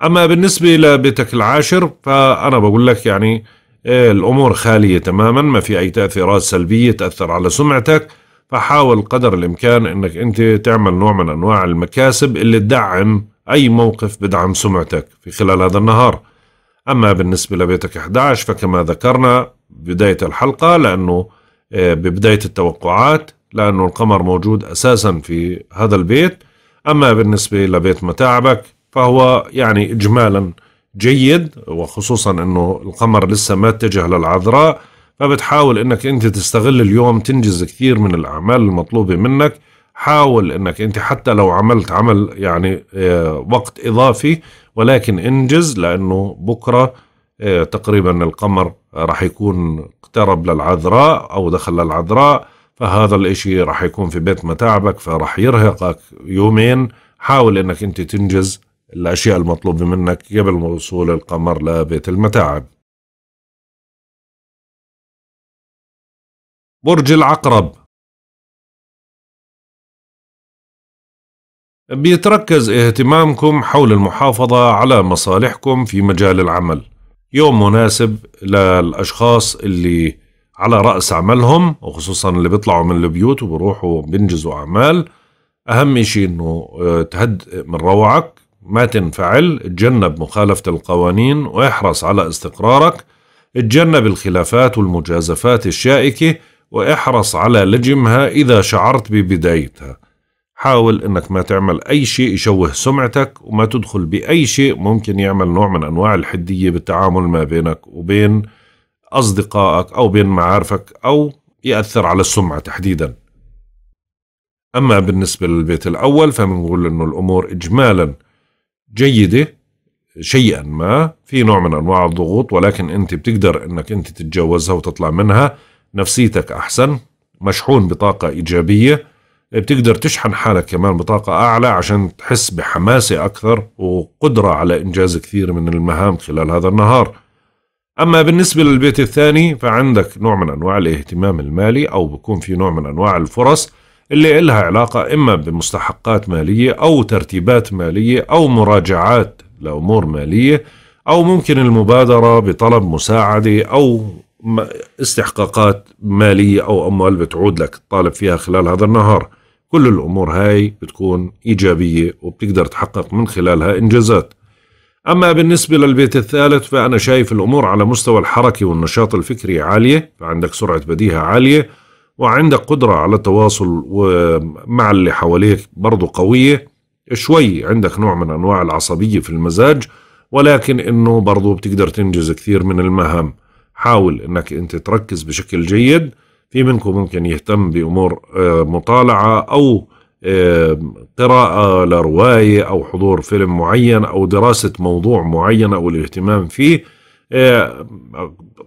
أما بالنسبة لبيتك العاشر فأنا بقول لك يعني آه، الأمور خالية تماما ما في أي تأثيرات سلبية تأثر على سمعتك فحاول قدر الامكان انك انت تعمل نوع من انواع المكاسب اللي تدعم اي موقف بدعم سمعتك في خلال هذا النهار اما بالنسبه لبيتك 11 فكما ذكرنا بدايه الحلقه لانه آه، ببدايه التوقعات لانه القمر موجود اساسا في هذا البيت اما بالنسبه لبيت متاعبك فهو يعني اجمالا جيد وخصوصا انه القمر لسه ما اتجه للعذراء فبتحاول انك انت تستغل اليوم تنجز كثير من الاعمال المطلوبه منك حاول انك انت حتى لو عملت عمل يعني آه، وقت اضافي ولكن انجز لانه بكره آه، تقريبا القمر راح يكون اقترب للعذراء او دخل للعذراء فهذا الاشي راح يكون في بيت متاعبك فراح يرهقك يومين حاول انك انت تنجز الاشياء المطلوبه منك قبل وصول القمر لبيت المتاعب برج العقرب بيتركز اهتمامكم حول المحافظة على مصالحكم في مجال العمل يوم مناسب للأشخاص اللي على رأس عملهم وخصوصا اللي بيطلعوا من البيوت وبروحوا بينجزوا أعمال أهم شيء أنه آه، تهدئ من روعك ما تنفعل تجنب مخالفة القوانين واحرص على استقرارك تجنب الخلافات والمجازفات الشائكة واحرص على لجمها إذا شعرت ببدايتها حاول إنك ما تعمل أي شيء يشوه سمعتك وما تدخل بأي شيء ممكن يعمل نوع من أنواع الحدية بالتعامل ما بينك وبين أصدقائك أو بين معارفك أو يأثر على السمعة تحديدا أما بالنسبة للبيت الأول فبنقول إنه الأمور إجمالا جيدة شيئا ما في نوع من أنواع الضغوط ولكن أنت بتقدر إنك أنت تتجاوزها وتطلع منها نفسيتك أحسن مشحون بطاقة إيجابية بتقدر تشحن حالك كمان بطاقة أعلى عشان تحس بحماسة أكثر وقدرة على إنجاز كثير من المهام خلال هذا النهار أما بالنسبة للبيت الثاني فعندك نوع من أنواع الاهتمام المالي أو بكون في نوع من أنواع الفرص اللي إلها علاقة إما بمستحقات مالية أو ترتيبات مالية أو مراجعات لأمور مالية أو ممكن المبادرة بطلب مساعدة أو استحقاقات مالية أو أموال بتعود لك الطالب فيها خلال هذا النهار كل الأمور هاي بتكون إيجابية وبتقدر تحقق من خلالها إنجازات أما بالنسبة للبيت الثالث فأنا شايف الأمور على مستوى الحركة والنشاط الفكري عالية فعندك سرعة بديهة عالية وعندك قدرة على التواصل مع اللي حواليك برضو قوية شوي عندك نوع من أنواع العصبية في المزاج ولكن أنه برضو بتقدر تنجز كثير من المهام حاول انك انت تركز بشكل جيد في منكم ممكن يهتم بامور آه، مطالعه او آه، قراءة لرواية أو حضور فيلم معين أو دراسة موضوع معين أو الاهتمام فيه آه،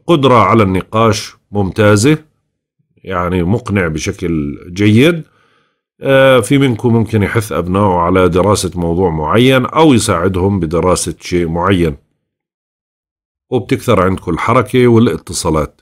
قدرة على النقاش ممتازة يعني مقنع بشكل جيد في منكم ممكن يحث أبنائه على دراسة موضوع معين أو يساعدهم بدراسة شيء معين وبتكثر عندكم الحركة والاتصالات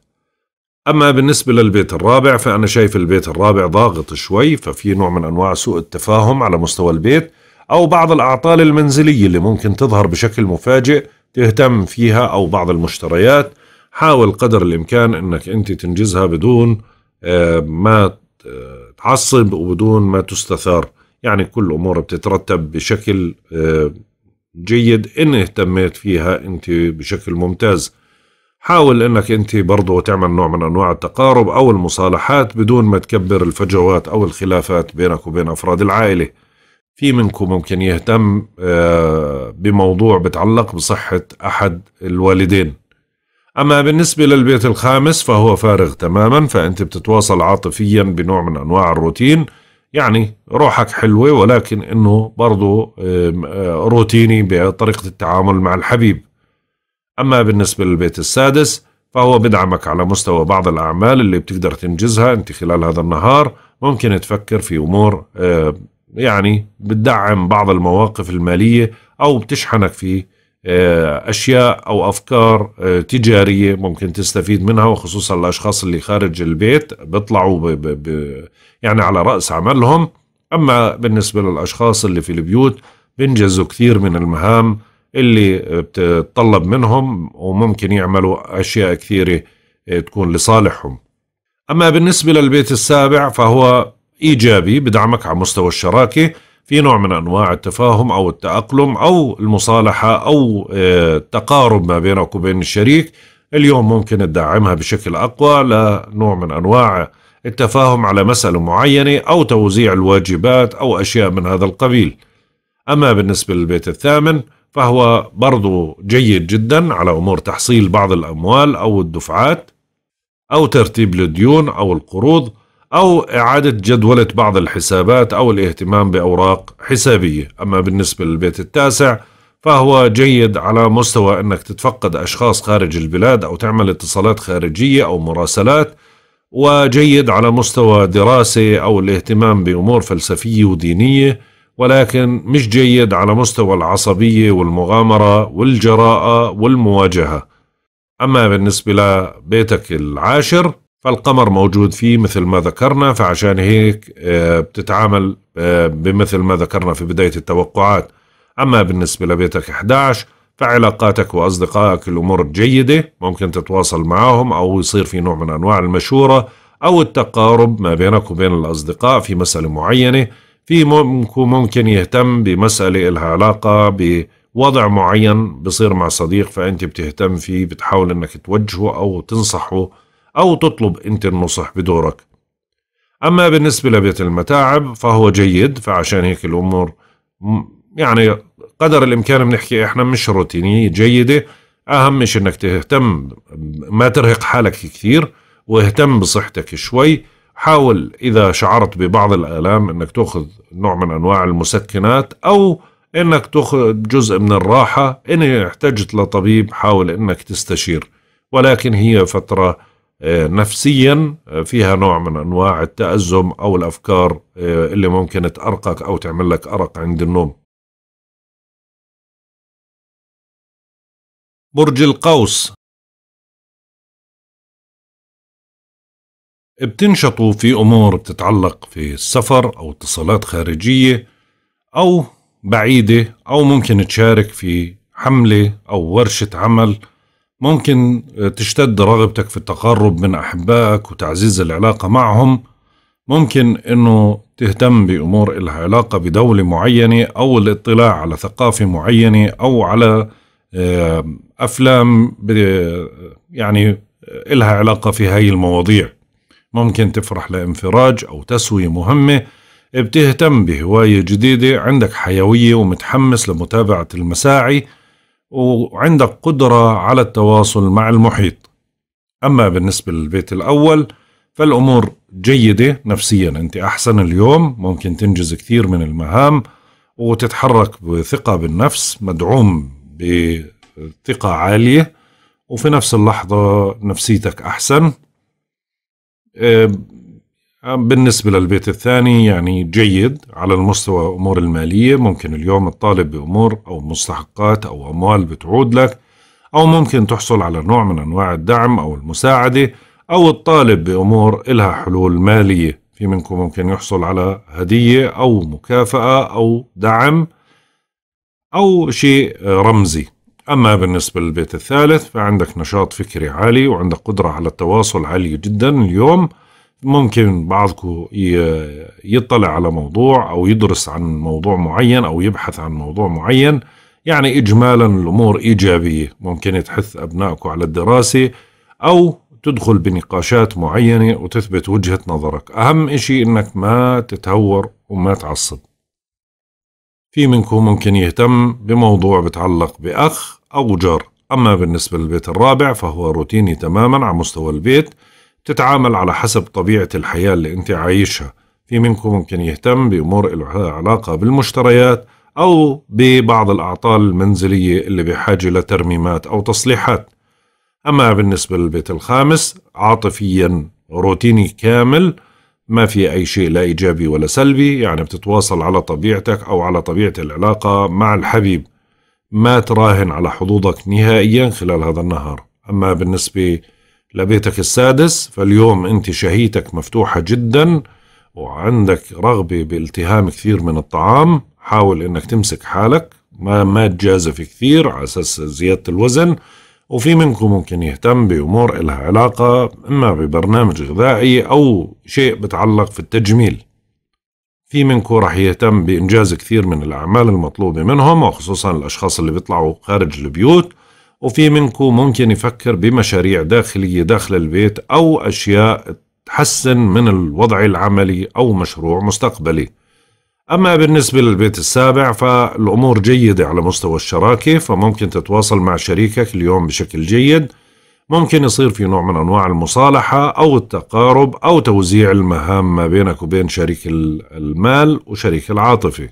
أما بالنسبة للبيت الرابع فأنا شايف البيت الرابع ضاغط شوي ففي نوع من أنواع سوء التفاهم على مستوى البيت أو بعض الأعطال المنزلية اللي ممكن تظهر بشكل مفاجئ تهتم فيها أو بعض المشتريات حاول قدر الإمكان أنك أنت تنجزها بدون آه، ما تعصب وبدون ما تستثار يعني كل أمور بتترتب بشكل آه، جيد إن اهتميت فيها أنت بشكل ممتاز حاول أنك أنت برضو تعمل نوع من أنواع التقارب أو المصالحات بدون ما تكبر الفجوات أو الخلافات بينك وبين أفراد العائلة في منكم ممكن يهتم آه، بموضوع بتعلق بصحة أحد الوالدين أما بالنسبة للبيت الخامس فهو فارغ تماما فأنت بتتواصل عاطفيا بنوع من أنواع الروتين يعني روحك حلوة ولكن أنه برضو آه، روتيني بطريقة التعامل مع الحبيب أما بالنسبة للبيت السادس فهو بدعمك على مستوى بعض الأعمال اللي بتقدر تنجزها أنت خلال هذا النهار ممكن تفكر في أمور يعني بتدعم بعض المواقف المالية أو بتشحنك في آه، اشياء او افكار آه، تجاريه ممكن تستفيد منها وخصوصا الاشخاص اللي خارج البيت بيطلعوا ب ب يعني على راس عملهم اما بالنسبه للاشخاص اللي في البيوت بينجزوا كثير من المهام اللي بتتطلب منهم وممكن يعملوا اشياء كثيره آه، تكون لصالحهم اما بالنسبه للبيت السابع فهو ايجابي بدعمك على مستوى الشراكه في نوع من أنواع التفاهم أو التأقلم أو المصالحة أو آه، التقارب ما بينك وبين الشريك اليوم ممكن تدعمها بشكل أقوى لنوع من أنواع التفاهم على مسألة معينة أو توزيع الواجبات أو أشياء من هذا القبيل أما بالنسبة للبيت الثامن فهو برضو جيد جدا على أمور تحصيل بعض الأموال أو الدفعات أو ترتيب الديون أو القروض أو إعادة جدولة بعض الحسابات أو الاهتمام بأوراق حسابية أما بالنسبة للبيت التاسع فهو جيد على مستوى أنك تتفقد أشخاص خارج البلاد أو تعمل اتصالات خارجية أو مراسلات وجيد على مستوى دراسة أو الاهتمام بأمور فلسفية ودينية ولكن مش جيد على مستوى العصبية والمغامرة والجراءة والمواجهة أما بالنسبة لبيتك العاشر فالقمر موجود فيه مثل ما ذكرنا فعشان هيك آه، بتتعامل آه، بمثل ما ذكرنا في بداية التوقعات أما بالنسبة لبيتك 11 فعلاقاتك وأصدقائك الأمور جيدة ممكن تتواصل معهم أو يصير في نوع من أنواع المشورة أو التقارب ما بينك وبين الأصدقاء في مسألة معينة في ممكن يهتم بمسألة إلها علاقة بوضع معين بصير مع صديق فأنت بتهتم فيه بتحاول أنك توجهه أو تنصحه أو تطلب أنت النصح بدورك أما بالنسبة لبيت المتاعب فهو جيد فعشان هيك الأمور يعني قدر الإمكان بنحكي إحنا مش روتينية جيدة أهم شيء إنك تهتم ما ترهق حالك كثير واهتم بصحتك شوي حاول إذا شعرت ببعض الآلام إنك تأخذ نوع من أنواع المسكنات أو إنك تأخذ جزء من الراحة إن احتجت لطبيب حاول إنك تستشير ولكن هي فترة آه، نفسيا آه، فيها نوع من انواع التازم او الافكار آه، اللي ممكن تارقك او تعمل لك ارق عند النوم برج القوس بتنشطوا في امور بتتعلق في السفر او اتصالات خارجيه او بعيده او ممكن تشارك في حمله او ورشه عمل ممكن آه، تشتد رغبتك في التقرب من أحبائك وتعزيز العلاقة معهم ممكن أنه تهتم بأمور إلها علاقة بدولة معينة أو الاطلاع على ثقافة معينة أو على آه، أفلام يعني إلها آه، علاقة في هاي المواضيع ممكن تفرح لانفراج أو تسوية مهمة بتهتم بهواية جديدة عندك حيوية ومتحمس لمتابعة المساعي وعندك قدرة على التواصل مع المحيط أما بالنسبة للبيت الأول فالأمور جيدة نفسيا أنت أحسن اليوم ممكن تنجز كثير من المهام وتتحرك بثقة بالنفس مدعوم بثقة عالية وفي نفس اللحظة نفسيتك أحسن بالنسبة للبيت الثاني يعني جيد على المستوى أمور المالية ممكن اليوم تطالب بأمور أو مستحقات أو أموال بتعود لك أو ممكن تحصل على نوع من أنواع الدعم أو المساعدة أو تطالب بأمور إلها حلول مالية في منكم ممكن يحصل على هدية أو مكافأة أو دعم أو شيء رمزي أما بالنسبة للبيت الثالث فعندك نشاط فكري عالي وعندك قدرة على التواصل عالية جدا اليوم ممكن بعضكم يطلع على موضوع او يدرس عن موضوع معين او يبحث عن موضوع معين يعني اجمالا الامور ايجابيه ممكن تحث ابنائكم على الدراسه او تدخل بنقاشات معينه وتثبت وجهه نظرك اهم شيء انك ما تتهور وما تعصب في منكم ممكن يهتم بموضوع بتعلق باخ او جار اما بالنسبه للبيت الرابع فهو روتيني تماما على مستوى البيت تتعامل على حسب طبيعة الحياة اللي أنت عايشها في منكم ممكن يهتم بأمور لها علاقة بالمشتريات أو ببعض الأعطال المنزلية اللي بحاجة لترميمات أو تصليحات أما بالنسبة للبيت الخامس عاطفيا روتيني كامل ما في أي شيء لا إيجابي ولا سلبي يعني بتتواصل على طبيعتك أو على طبيعة العلاقة مع الحبيب ما تراهن على حظوظك نهائيا خلال هذا النهار أما بالنسبة لبيتك السادس فاليوم أنت شهيتك مفتوحة جدا وعندك رغبة بالتهام كثير من الطعام حاول أنك تمسك حالك ما ما تجازف كثير على أساس زيادة الوزن وفي منكم ممكن يهتم بأمور إلها علاقة إما ببرنامج غذائي أو شيء بتعلق في التجميل في منكم راح يهتم بإنجاز كثير من الأعمال المطلوبة منهم وخصوصا الأشخاص اللي بيطلعوا خارج البيوت وفي منكم ممكن يفكر بمشاريع داخلية داخل البيت أو أشياء تحسن من الوضع العملي أو مشروع مستقبلي أما بالنسبة للبيت السابع فالأمور جيدة على مستوى الشراكة فممكن تتواصل مع شريكك اليوم بشكل جيد ممكن يصير في نوع من أنواع المصالحة أو التقارب أو توزيع المهام ما بينك وبين شريك المال وشريك العاطفة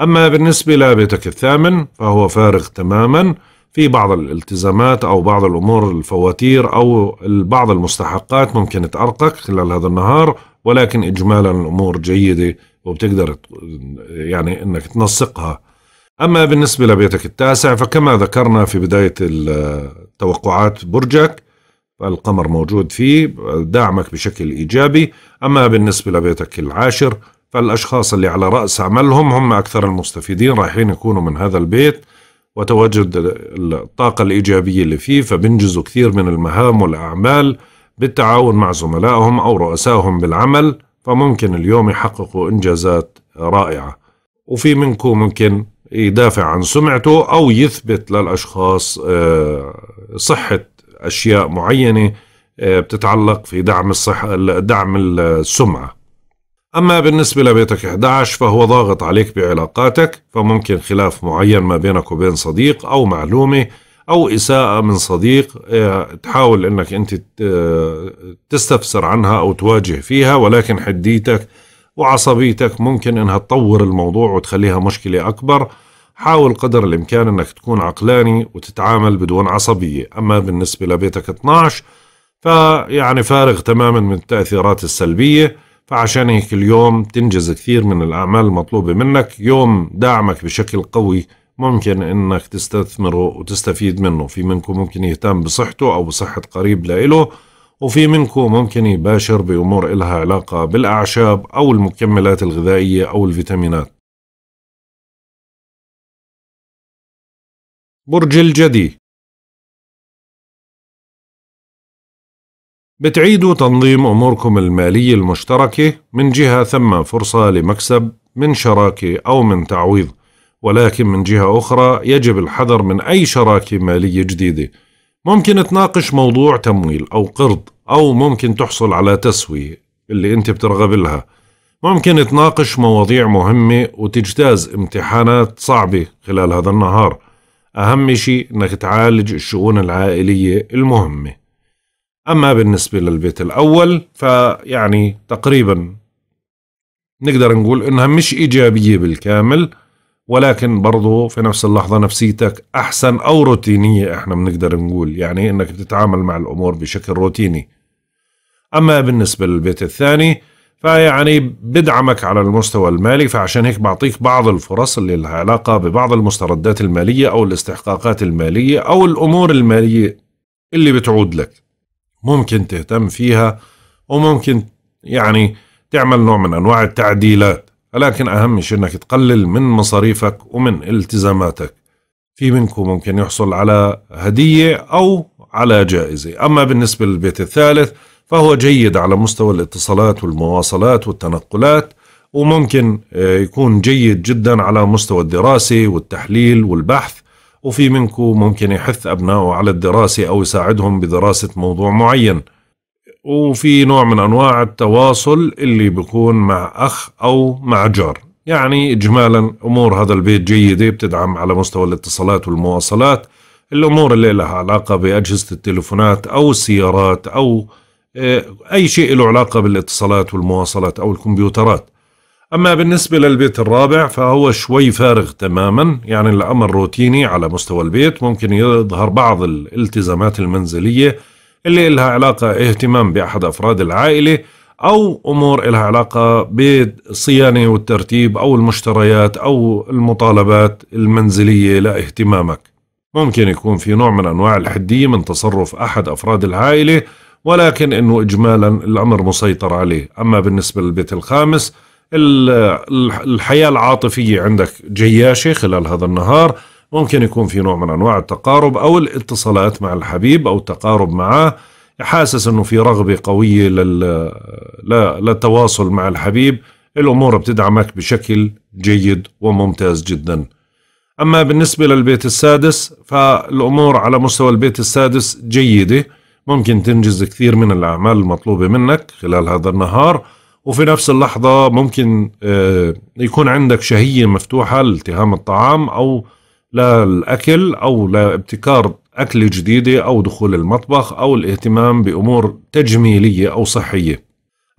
أما بالنسبة لبيتك الثامن فهو فارغ تماماً في بعض الالتزامات أو بعض الأمور الفواتير أو بعض المستحقات ممكن تأرقك خلال هذا النهار ولكن إجمالا الأمور جيدة وبتقدر يعني أنك تنسقها أما بالنسبة لبيتك التاسع فكما ذكرنا في بداية التوقعات برجك القمر موجود فيه داعمك بشكل إيجابي أما بالنسبة لبيتك العاشر فالأشخاص اللي على رأس عملهم هم أكثر المستفيدين رايحين يكونوا من هذا البيت وتواجد الطاقة الإيجابية اللي فيه فبنجزوا كثير من المهام والأعمال بالتعاون مع زملائهم أو رؤسائهم بالعمل فممكن اليوم يحققوا إنجازات رائعة وفي منكم ممكن يدافع عن سمعته أو يثبت للأشخاص آه، صحة أشياء معينة آه، بتتعلق في دعم الصحة دعم السمعة أما بالنسبة لبيتك 11 فهو ضاغط عليك بعلاقاتك فممكن خلاف معين ما بينك وبين صديق أو معلومة أو إساءة من صديق آه، تحاول أنك أنت آه، تستفسر عنها أو تواجه فيها ولكن حديتك وعصبيتك ممكن أنها تطور الموضوع وتخليها مشكلة أكبر حاول قدر الإمكان أنك تكون عقلاني وتتعامل بدون عصبية أما بالنسبة لبيتك 12 فيعني فارغ تماما من التأثيرات السلبية فعشان هيك اليوم تنجز كثير من الأعمال المطلوبة منك يوم دعمك بشكل قوي ممكن انك تستثمره وتستفيد منه في منكم ممكن يهتم بصحته او بصحة قريب لإله وفي منكم ممكن يباشر بأمور إلها علاقة بالأعشاب أو المكملات الغذائية أو الفيتامينات برج الجدي بتعيدوا تنظيم أموركم المالية المشتركة من جهة ثم فرصة لمكسب من شراكة أو من تعويض ولكن من جهة أخرى يجب الحذر من أي شراكة مالية جديدة ممكن تناقش موضوع تمويل أو قرض أو ممكن تحصل على تسوية اللي أنت بترغب لها ممكن تناقش مواضيع مهمة وتجتاز امتحانات صعبة خلال هذا النهار أهم شيء أنك تعالج الشؤون العائلية المهمة أما بالنسبة للبيت الأول فيعني تقريبا نقدر نقول إنها مش إيجابية بالكامل ولكن برضو في نفس اللحظة نفسيتك أحسن أو روتينية إحنا بنقدر نقول يعني إنك بتتعامل مع الأمور بشكل روتيني أما بالنسبة للبيت الثاني فيعني بدعمك على المستوى المالي فعشان هيك بعطيك بعض الفرص اللي لها علاقة ببعض المستردات المالية أو الاستحقاقات المالية أو الأمور المالية اللي بتعود لك ممكن تهتم فيها وممكن يعني تعمل نوع من أنواع التعديلات ولكن أهم شيء أنك تقلل من مصاريفك ومن التزاماتك في منكم ممكن يحصل على هدية أو على جائزة أما بالنسبة للبيت الثالث فهو جيد على مستوى الاتصالات والمواصلات والتنقلات وممكن آه، يكون جيد جدا على مستوى الدراسة والتحليل والبحث وفي منكم ممكن يحث أبنائه على الدراسة أو يساعدهم بدراسة موضوع معين وفي نوع من أنواع التواصل اللي بيكون مع أخ أو مع جار يعني إجمالا أمور هذا البيت جيدة بتدعم على مستوى الاتصالات والمواصلات الأمور اللي لها علاقة بأجهزة التليفونات أو السيارات أو آه، أي شيء له علاقة بالاتصالات والمواصلات أو الكمبيوترات أما بالنسبة للبيت الرابع فهو شوي فارغ تماما يعني الأمر روتيني على مستوى البيت ممكن يظهر بعض الالتزامات المنزلية اللي لها علاقة اهتمام بأحد أفراد العائلة أو أمور لها علاقة بالصيانة والترتيب أو المشتريات أو المطالبات المنزلية لاهتمامك ممكن يكون في نوع من أنواع الحدية من تصرف أحد أفراد العائلة ولكن أنه إجمالا الأمر مسيطر عليه أما بالنسبة للبيت الخامس الحياة العاطفية عندك جياشة خلال هذا النهار ممكن يكون في نوع من أنواع التقارب أو الاتصالات مع الحبيب أو التقارب معه حاسس أنه في رغبة قوية للتواصل مع الحبيب الأمور بتدعمك بشكل جيد وممتاز جدا أما بالنسبة للبيت السادس فالأمور على مستوى البيت السادس جيدة ممكن تنجز كثير من الأعمال المطلوبة منك خلال هذا النهار وفي نفس اللحظة ممكن آه، يكون عندك شهية مفتوحة لالتهام الطعام أو للأكل أو لابتكار أكلة جديدة أو دخول المطبخ أو الاهتمام بأمور تجميلية أو صحية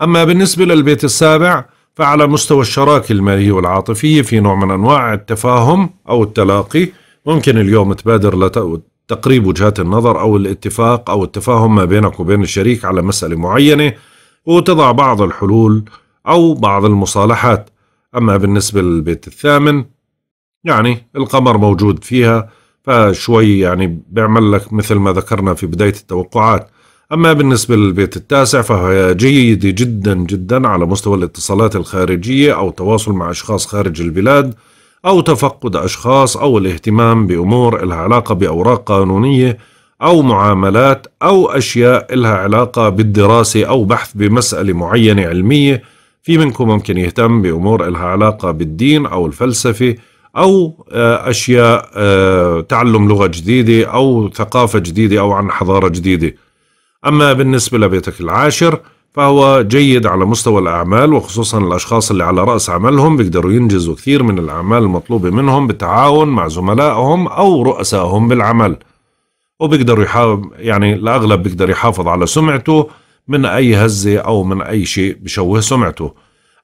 أما بالنسبة للبيت السابع فعلى مستوى الشراكة المالية والعاطفية في نوع من أنواع التفاهم أو التلاقي ممكن اليوم تبادر لتقريب وجهات النظر أو الاتفاق أو التفاهم ما بينك وبين الشريك على مسألة معينة وتضع بعض الحلول أو بعض المصالحات أما بالنسبة للبيت الثامن يعني القمر موجود فيها فشوي يعني بيعمل لك مثل ما ذكرنا في بداية التوقعات أما بالنسبة للبيت التاسع فهي جيدة جدا جدا على مستوى الاتصالات الخارجية أو التواصل مع أشخاص خارج البلاد أو تفقد أشخاص أو الاهتمام بأمور لها علاقة بأوراق قانونية أو معاملات أو أشياء إلها علاقة بالدراسة أو بحث بمسألة معينة علمية في منكم ممكن يهتم بأمور إلها علاقة بالدين أو الفلسفة أو آه، أشياء آه، تعلم لغة جديدة أو ثقافة جديدة أو عن حضارة جديدة أما بالنسبة لبيتك العاشر فهو جيد على مستوى الأعمال وخصوصا الأشخاص اللي على رأس عملهم بيقدروا ينجزوا كثير من الأعمال المطلوبة منهم بالتعاون مع زملائهم أو رؤسائهم بالعمل وبيقدر يحافظ يعني الاغلب بيقدر يحافظ على سمعته من اي هزه او من اي شيء بشوه سمعته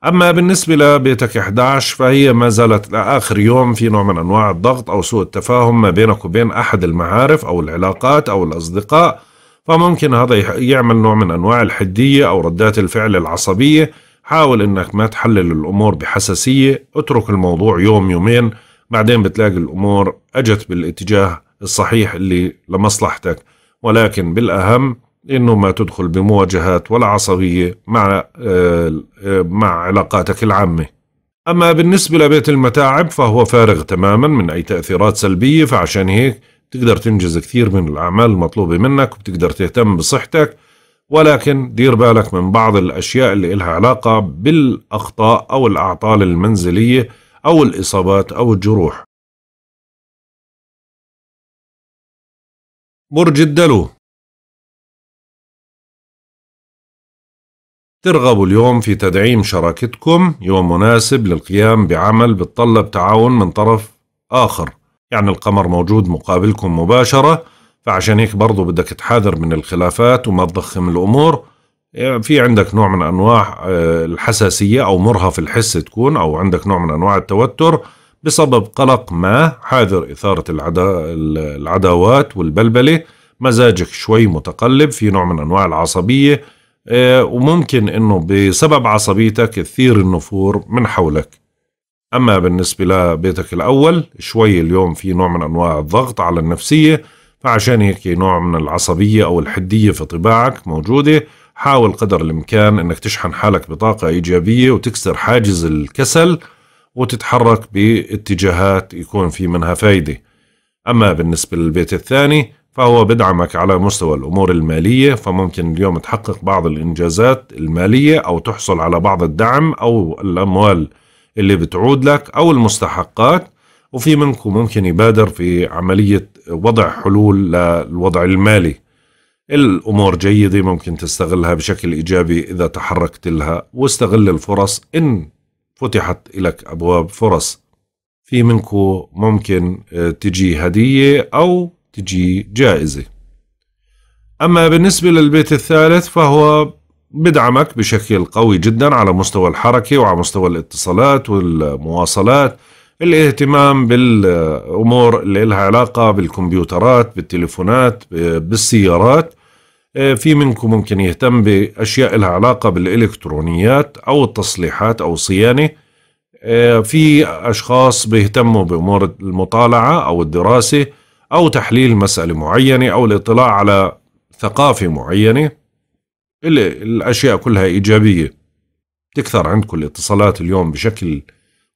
اما بالنسبه لبيتك 11 فهي ما زالت لاخر يوم في نوع من انواع الضغط او سوء التفاهم ما بينك وبين احد المعارف او العلاقات او الاصدقاء فممكن هذا يعمل نوع من انواع الحديه او ردات الفعل العصبيه حاول انك ما تحلل الامور بحساسيه اترك الموضوع يوم يومين بعدين بتلاقي الامور اجت بالاتجاه الصحيح اللي لمصلحتك ولكن بالأهم انه ما تدخل بمواجهات ولا عصبيه مع آه، آه، مع علاقاتك العامه. اما بالنسبه لبيت المتاعب فهو فارغ تماما من اي تاثيرات سلبيه فعشان هيك تقدر تنجز كثير من الاعمال المطلوبه منك وبتقدر تهتم بصحتك ولكن دير بالك من بعض الاشياء اللي إلها علاقه بالاخطاء او الاعطال المنزليه او الاصابات او الجروح. برج الدلو ترغب اليوم في تدعيم شراكتكم يوم مناسب للقيام بعمل بتطلب تعاون من طرف آخر يعني القمر موجود مقابلكم مباشرة فعشان هيك برضو بدك تحاذر من الخلافات وما تضخم الأمور في عندك نوع من أنواع آه، الحساسية أو مرهف الحس تكون أو عندك نوع من أنواع التوتر بسبب قلق ما حاذر إثارة العدا... العداوات والبلبلة مزاجك شوي متقلب في نوع من أنواع العصبية آه، وممكن أنه بسبب عصبيتك تثير النفور من حولك أما بالنسبة لبيتك الأول شوي اليوم في نوع من أنواع الضغط على النفسية فعشان هيك نوع من العصبية أو الحدية في طباعك موجودة حاول قدر الإمكان أنك تشحن حالك بطاقة إيجابية وتكسر حاجز الكسل وتتحرك باتجاهات يكون في منها فايدة أما بالنسبة للبيت الثاني فهو بدعمك على مستوى الأمور المالية فممكن اليوم تحقق بعض الإنجازات المالية أو تحصل على بعض الدعم أو الأموال اللي بتعود لك أو المستحقات وفي منكم ممكن يبادر في عملية وضع حلول للوضع المالي الأمور جيدة ممكن تستغلها بشكل إيجابي إذا تحركت لها واستغل الفرص إن فتحت لك أبواب فرص في منكو ممكن آه، تجي هدية أو تجي جائزة أما بالنسبة للبيت الثالث فهو بدعمك بشكل قوي جدا على مستوى الحركة وعلى مستوى الاتصالات والمواصلات الاهتمام بالأمور اللي لها علاقة بالكمبيوترات بالتليفونات آه، بالسيارات آه، في منكم ممكن يهتم بأشياء لها علاقة بالإلكترونيات أو التصليحات أو صيانة آه، في أشخاص بيهتموا بأمور المطالعة أو الدراسة أو تحليل مسألة معينة أو الاطلاع على ثقافة معينة الأشياء كلها إيجابية تكثر عندكم الاتصالات اليوم بشكل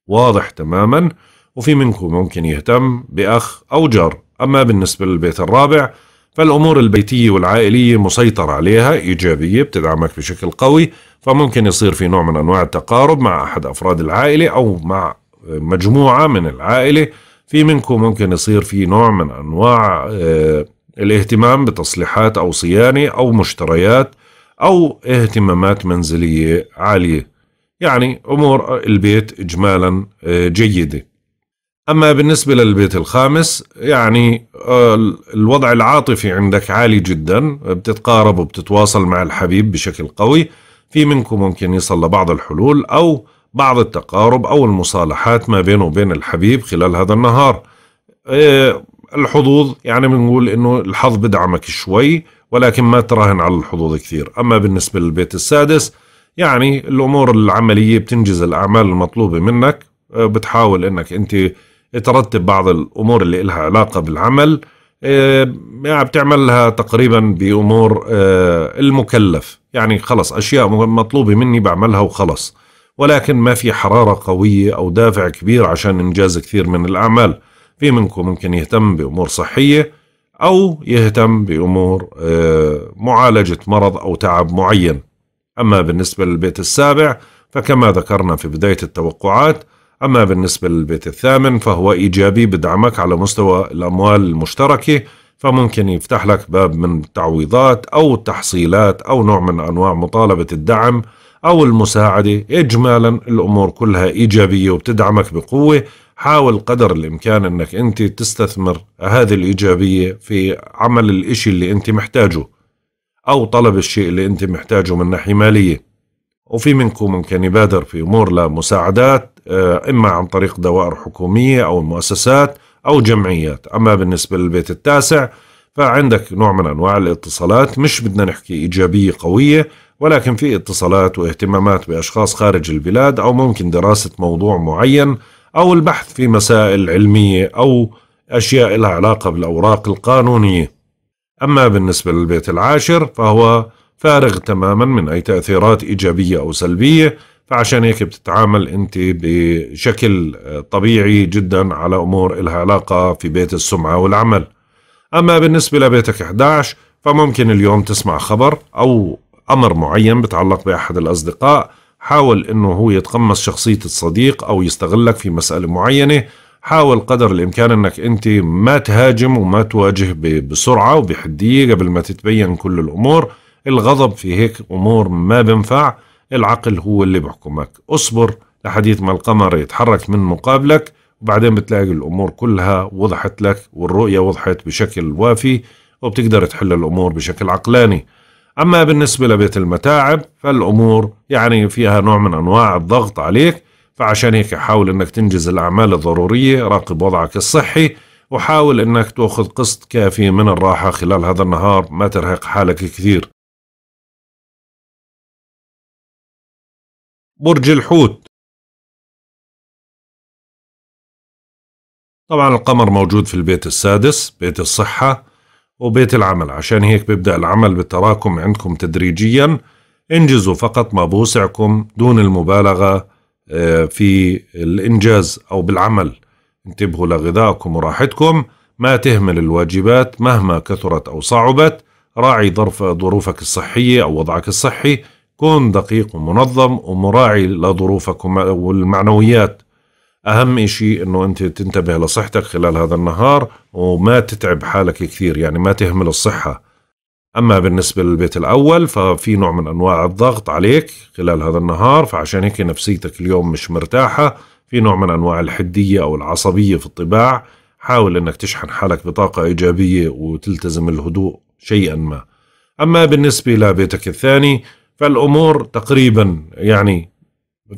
واضح تماما وفي منكم ممكن يهتم بأخ أو جار أما بالنسبة للبيت الرابع فالأمور البيتية والعائلية مسيطر عليها إيجابية بتدعمك بشكل قوي فممكن يصير في نوع من أنواع التقارب مع أحد أفراد العائلة أو مع مجموعة من العائلة في منكم ممكن يصير في نوع من أنواع آه، الاهتمام بتصليحات أو صيانة أو مشتريات أو اهتمامات منزلية عالية يعني أمور البيت إجمالا آه، جيدة أما بالنسبة للبيت الخامس يعني آه، الوضع العاطفي عندك عالي جدا بتتقارب وبتتواصل مع الحبيب بشكل قوي في منكم ممكن يصل لبعض الحلول أو بعض التقارب أو المصالحات ما بينه وبين الحبيب خلال هذا النهار آه، الحظوظ يعني بنقول انه الحظ بدعمك شوي ولكن ما تراهن على الحظوظ كثير اما بالنسبه للبيت السادس يعني الامور العمليه بتنجز الاعمال المطلوبه منك آه، بتحاول انك انت ترتب بعض الامور اللي لها علاقه بالعمل آه، يعني بتعملها تقريبا بامور آه، المكلف يعني خلص اشياء مطلوبه مني بعملها وخلص ولكن ما في حراره قويه او دافع كبير عشان انجاز كثير من الاعمال في منكم ممكن يهتم بامور صحيه او يهتم بامور آه، معالجه مرض او تعب معين اما بالنسبه للبيت السابع فكما ذكرنا في بدايه التوقعات أما بالنسبة للبيت الثامن فهو إيجابي بدعمك على مستوى الأموال المشتركة فممكن يفتح لك باب من تعويضات أو تحصيلات أو نوع من أنواع مطالبة الدعم أو المساعدة إجمالا الأمور كلها إيجابية وبتدعمك بقوة حاول قدر الإمكان أنك أنت تستثمر هذه الإيجابية في عمل الإشي اللي أنت محتاجه أو طلب الشيء اللي أنت محتاجه من ناحية مالية وفي منكم ممكن يبادر في أمور لمساعدات آه، إما عن طريق دوائر حكومية أو مؤسسات أو جمعيات أما بالنسبة للبيت التاسع فعندك نوع من أنواع الاتصالات مش بدنا نحكي إيجابية قوية ولكن في اتصالات واهتمامات بأشخاص خارج البلاد أو ممكن دراسة موضوع معين أو البحث في مسائل علمية أو أشياء لها علاقة بالأوراق القانونية أما بالنسبة للبيت العاشر فهو فارغ تماما من أي تأثيرات إيجابية أو سلبية فعشان هيك بتتعامل انت بشكل طبيعي جدا على امور إلها علاقة في بيت السمعة والعمل اما بالنسبة لبيتك 11 فممكن اليوم تسمع خبر او امر معين بتعلق باحد الاصدقاء حاول انه هو يتقمص شخصية الصديق او يستغلك في مسألة معينة حاول قدر الامكان انك انت ما تهاجم وما تواجه بسرعة وبحدية قبل ما تتبين كل الامور الغضب في هيك امور ما بنفع العقل هو اللي بحكمك اصبر لحديث ما القمر يتحرك من مقابلك وبعدين بتلاقي الأمور كلها وضحت لك والرؤية وضحت بشكل وافي وبتقدر تحل الأمور بشكل عقلاني أما بالنسبة لبيت المتاعب فالأمور يعني فيها نوع من أنواع الضغط عليك فعشان هيك حاول أنك تنجز الأعمال الضرورية راقب وضعك الصحي وحاول أنك تأخذ قسط كافي من الراحة خلال هذا النهار ما ترهق حالك كثير برج الحوت طبعا القمر موجود في البيت السادس بيت الصحة وبيت العمل عشان هيك بيبدأ العمل بالتراكم عندكم تدريجيا انجزوا فقط ما بوسعكم دون المبالغة آه، في الإنجاز أو بالعمل انتبهوا لغذائكم وراحتكم ما تهمل الواجبات مهما كثرت أو صعبت راعي ظرف ظروفك الصحية أو وضعك الصحي كن دقيق ومنظم ومراعي لظروفك والمعنويات اهم شيء انه انت تنتبه لصحتك خلال هذا النهار وما تتعب حالك كثير يعني ما تهمل الصحه اما بالنسبه للبيت الاول ففي نوع من انواع الضغط عليك خلال هذا النهار فعشان هيك نفسيتك اليوم مش مرتاحه في نوع من انواع الحديه او العصبيه في الطباع حاول انك تشحن حالك بطاقه ايجابيه وتلتزم الهدوء شيئا ما اما بالنسبه لبيتك الثاني فالامور تقريبا يعني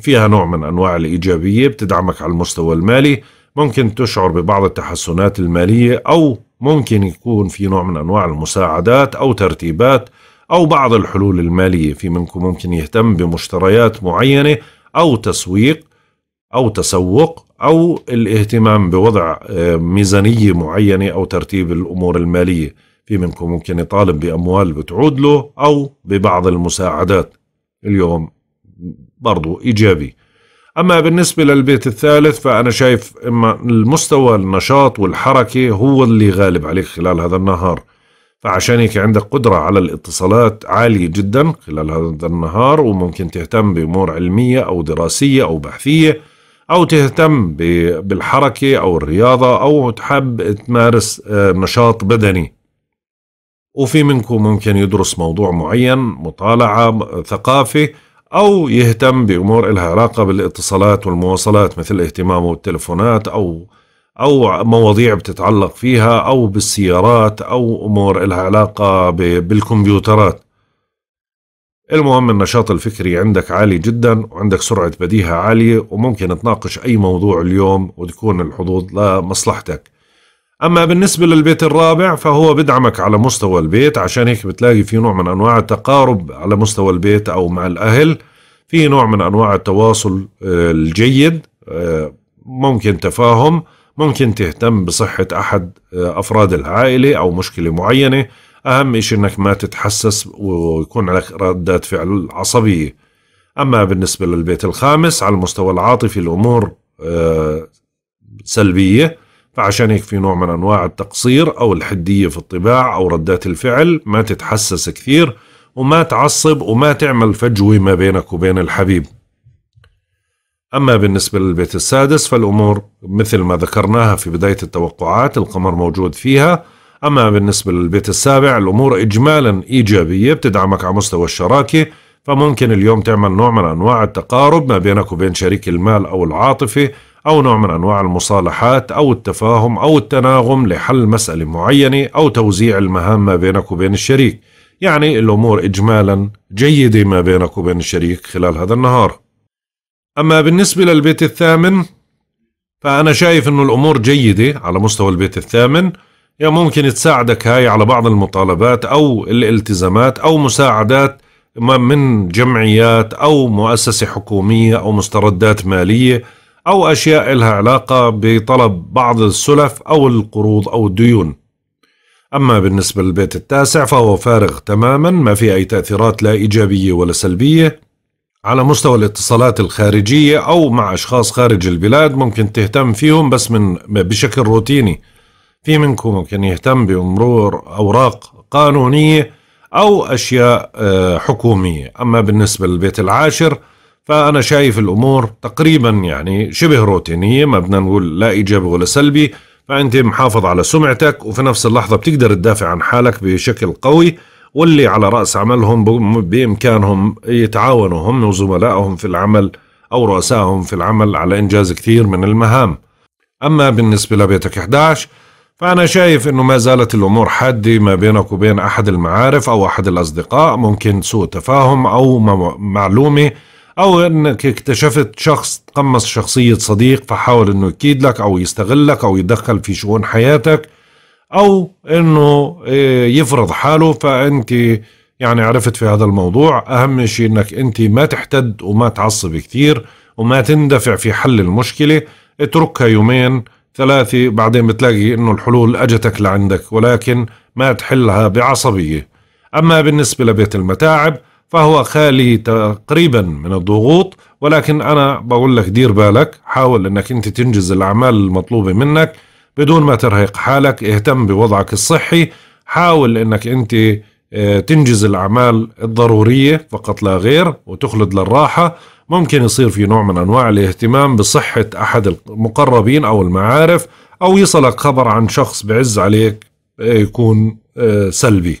فيها نوع من انواع الايجابيه بتدعمك على المستوى المالي ممكن تشعر ببعض التحسنات الماليه او ممكن يكون في نوع من انواع المساعدات او ترتيبات او بعض الحلول الماليه في منكم ممكن يهتم بمشتريات معينه او تسويق او تسوق او الاهتمام بوضع آه، ميزانيه معينه او ترتيب الامور الماليه في منكم ممكن يطالب بأموال بتعود له أو ببعض المساعدات اليوم برضو إيجابي أما بالنسبة للبيت الثالث فأنا شايف إما المستوى النشاط والحركة هو اللي غالب عليك خلال هذا النهار فعشان هيك عندك قدرة على الاتصالات عالية جدا خلال هذا النهار وممكن تهتم بأمور علمية أو دراسية أو بحثية أو تهتم بالحركة أو الرياضة أو تحب تمارس آه، نشاط بدني وفي منكم ممكن يدرس موضوع معين مطالعة ثقافة أو يهتم بأمور إلها علاقة بالاتصالات والمواصلات مثل اهتمامه بالتلفونات أو أو مواضيع بتتعلق فيها أو بالسيارات أو أمور إلها علاقة بالكمبيوترات المهم النشاط الفكري عندك عالي جدا وعندك سرعة بديهة عالية وممكن تناقش أي موضوع اليوم وتكون الحظوظ لمصلحتك أما بالنسبة للبيت الرابع فهو بدعمك على مستوى البيت عشان هيك بتلاقي في نوع من أنواع التقارب على مستوى البيت أو مع الأهل في نوع من أنواع التواصل آه، الجيد آه، ممكن تفاهم ممكن تهتم بصحة أحد آه، أفراد العائلة أو مشكلة معينة أهم شيء أنك ما تتحسس ويكون لك ردات فعل عصبية أما بالنسبة للبيت الخامس على المستوى العاطفي الأمور سلبية فعشان هيك في نوع من أنواع التقصير أو الحدية في الطباع أو ردات الفعل ما تتحسس كثير وما تعصب وما تعمل فجوة ما بينك وبين الحبيب أما بالنسبة للبيت السادس فالأمور مثل ما ذكرناها في بداية التوقعات القمر موجود فيها أما بالنسبة للبيت السابع الأمور إجمالا إيجابية بتدعمك على مستوى الشراكة فممكن اليوم تعمل نوع من أنواع التقارب ما بينك وبين شريك المال أو العاطفة أو نوع من أنواع المصالحات أو التفاهم أو التناغم لحل مسألة معينة أو توزيع المهام ما بينك وبين الشريك يعني الأمور إجمالا جيدة ما بينك وبين الشريك خلال هذا النهار أما بالنسبة للبيت الثامن فأنا شايف أنه الأمور جيدة على مستوى البيت الثامن يعني ممكن تساعدك هاي على بعض المطالبات أو الالتزامات أو مساعدات من جمعيات أو مؤسسة حكومية أو مستردات مالية أو أشياء لها علاقة بطلب بعض السلف أو القروض أو الديون أما بالنسبة للبيت التاسع فهو فارغ تماما ما في أي تأثيرات لا إيجابية ولا سلبية على مستوى الاتصالات الخارجية أو مع أشخاص خارج البلاد ممكن تهتم فيهم بس من بشكل روتيني في منكم ممكن يهتم بمرور أوراق قانونية أو أشياء آه، حكومية أما بالنسبة للبيت العاشر فأنا شايف الأمور تقريبا يعني شبه روتينية ما بدنا نقول لا إيجابي ولا سلبي فأنت محافظ على سمعتك وفي نفس اللحظة بتقدر تدافع عن حالك بشكل قوي واللي على رأس عملهم بإمكانهم يتعاونوا هم وزملائهم في العمل أو رؤسائهم في العمل على إنجاز كثير من المهام أما بالنسبة لبيتك 11 فأنا شايف أنه ما زالت الأمور حادة ما بينك وبين أحد المعارف أو أحد الأصدقاء ممكن سوء تفاهم أو معلومة او انك اكتشفت شخص تقمص شخصية صديق فحاول انه يكيد لك او يستغلك او يتدخل في شؤون حياتك او انه آه، يفرض حاله فانت يعني عرفت في هذا الموضوع اهم شيء انك انت ما تحتد وما تعصب كثير وما تندفع في حل المشكلة اتركها يومين ثلاثة بعدين بتلاقي انه الحلول اجتك لعندك ولكن ما تحلها بعصبية اما بالنسبة لبيت المتاعب فهو خالي تقريبا من الضغوط ولكن أنا بقول لك دير بالك حاول أنك أنت تنجز الأعمال المطلوبة منك بدون ما ترهق حالك اهتم بوضعك الصحي حاول أنك أنت آه، تنجز الأعمال الضرورية فقط لا غير وتخلد للراحة ممكن يصير في نوع من أنواع الاهتمام بصحة أحد المقربين أو المعارف أو يصلك خبر عن شخص بعز عليك آه، يكون آه، سلبي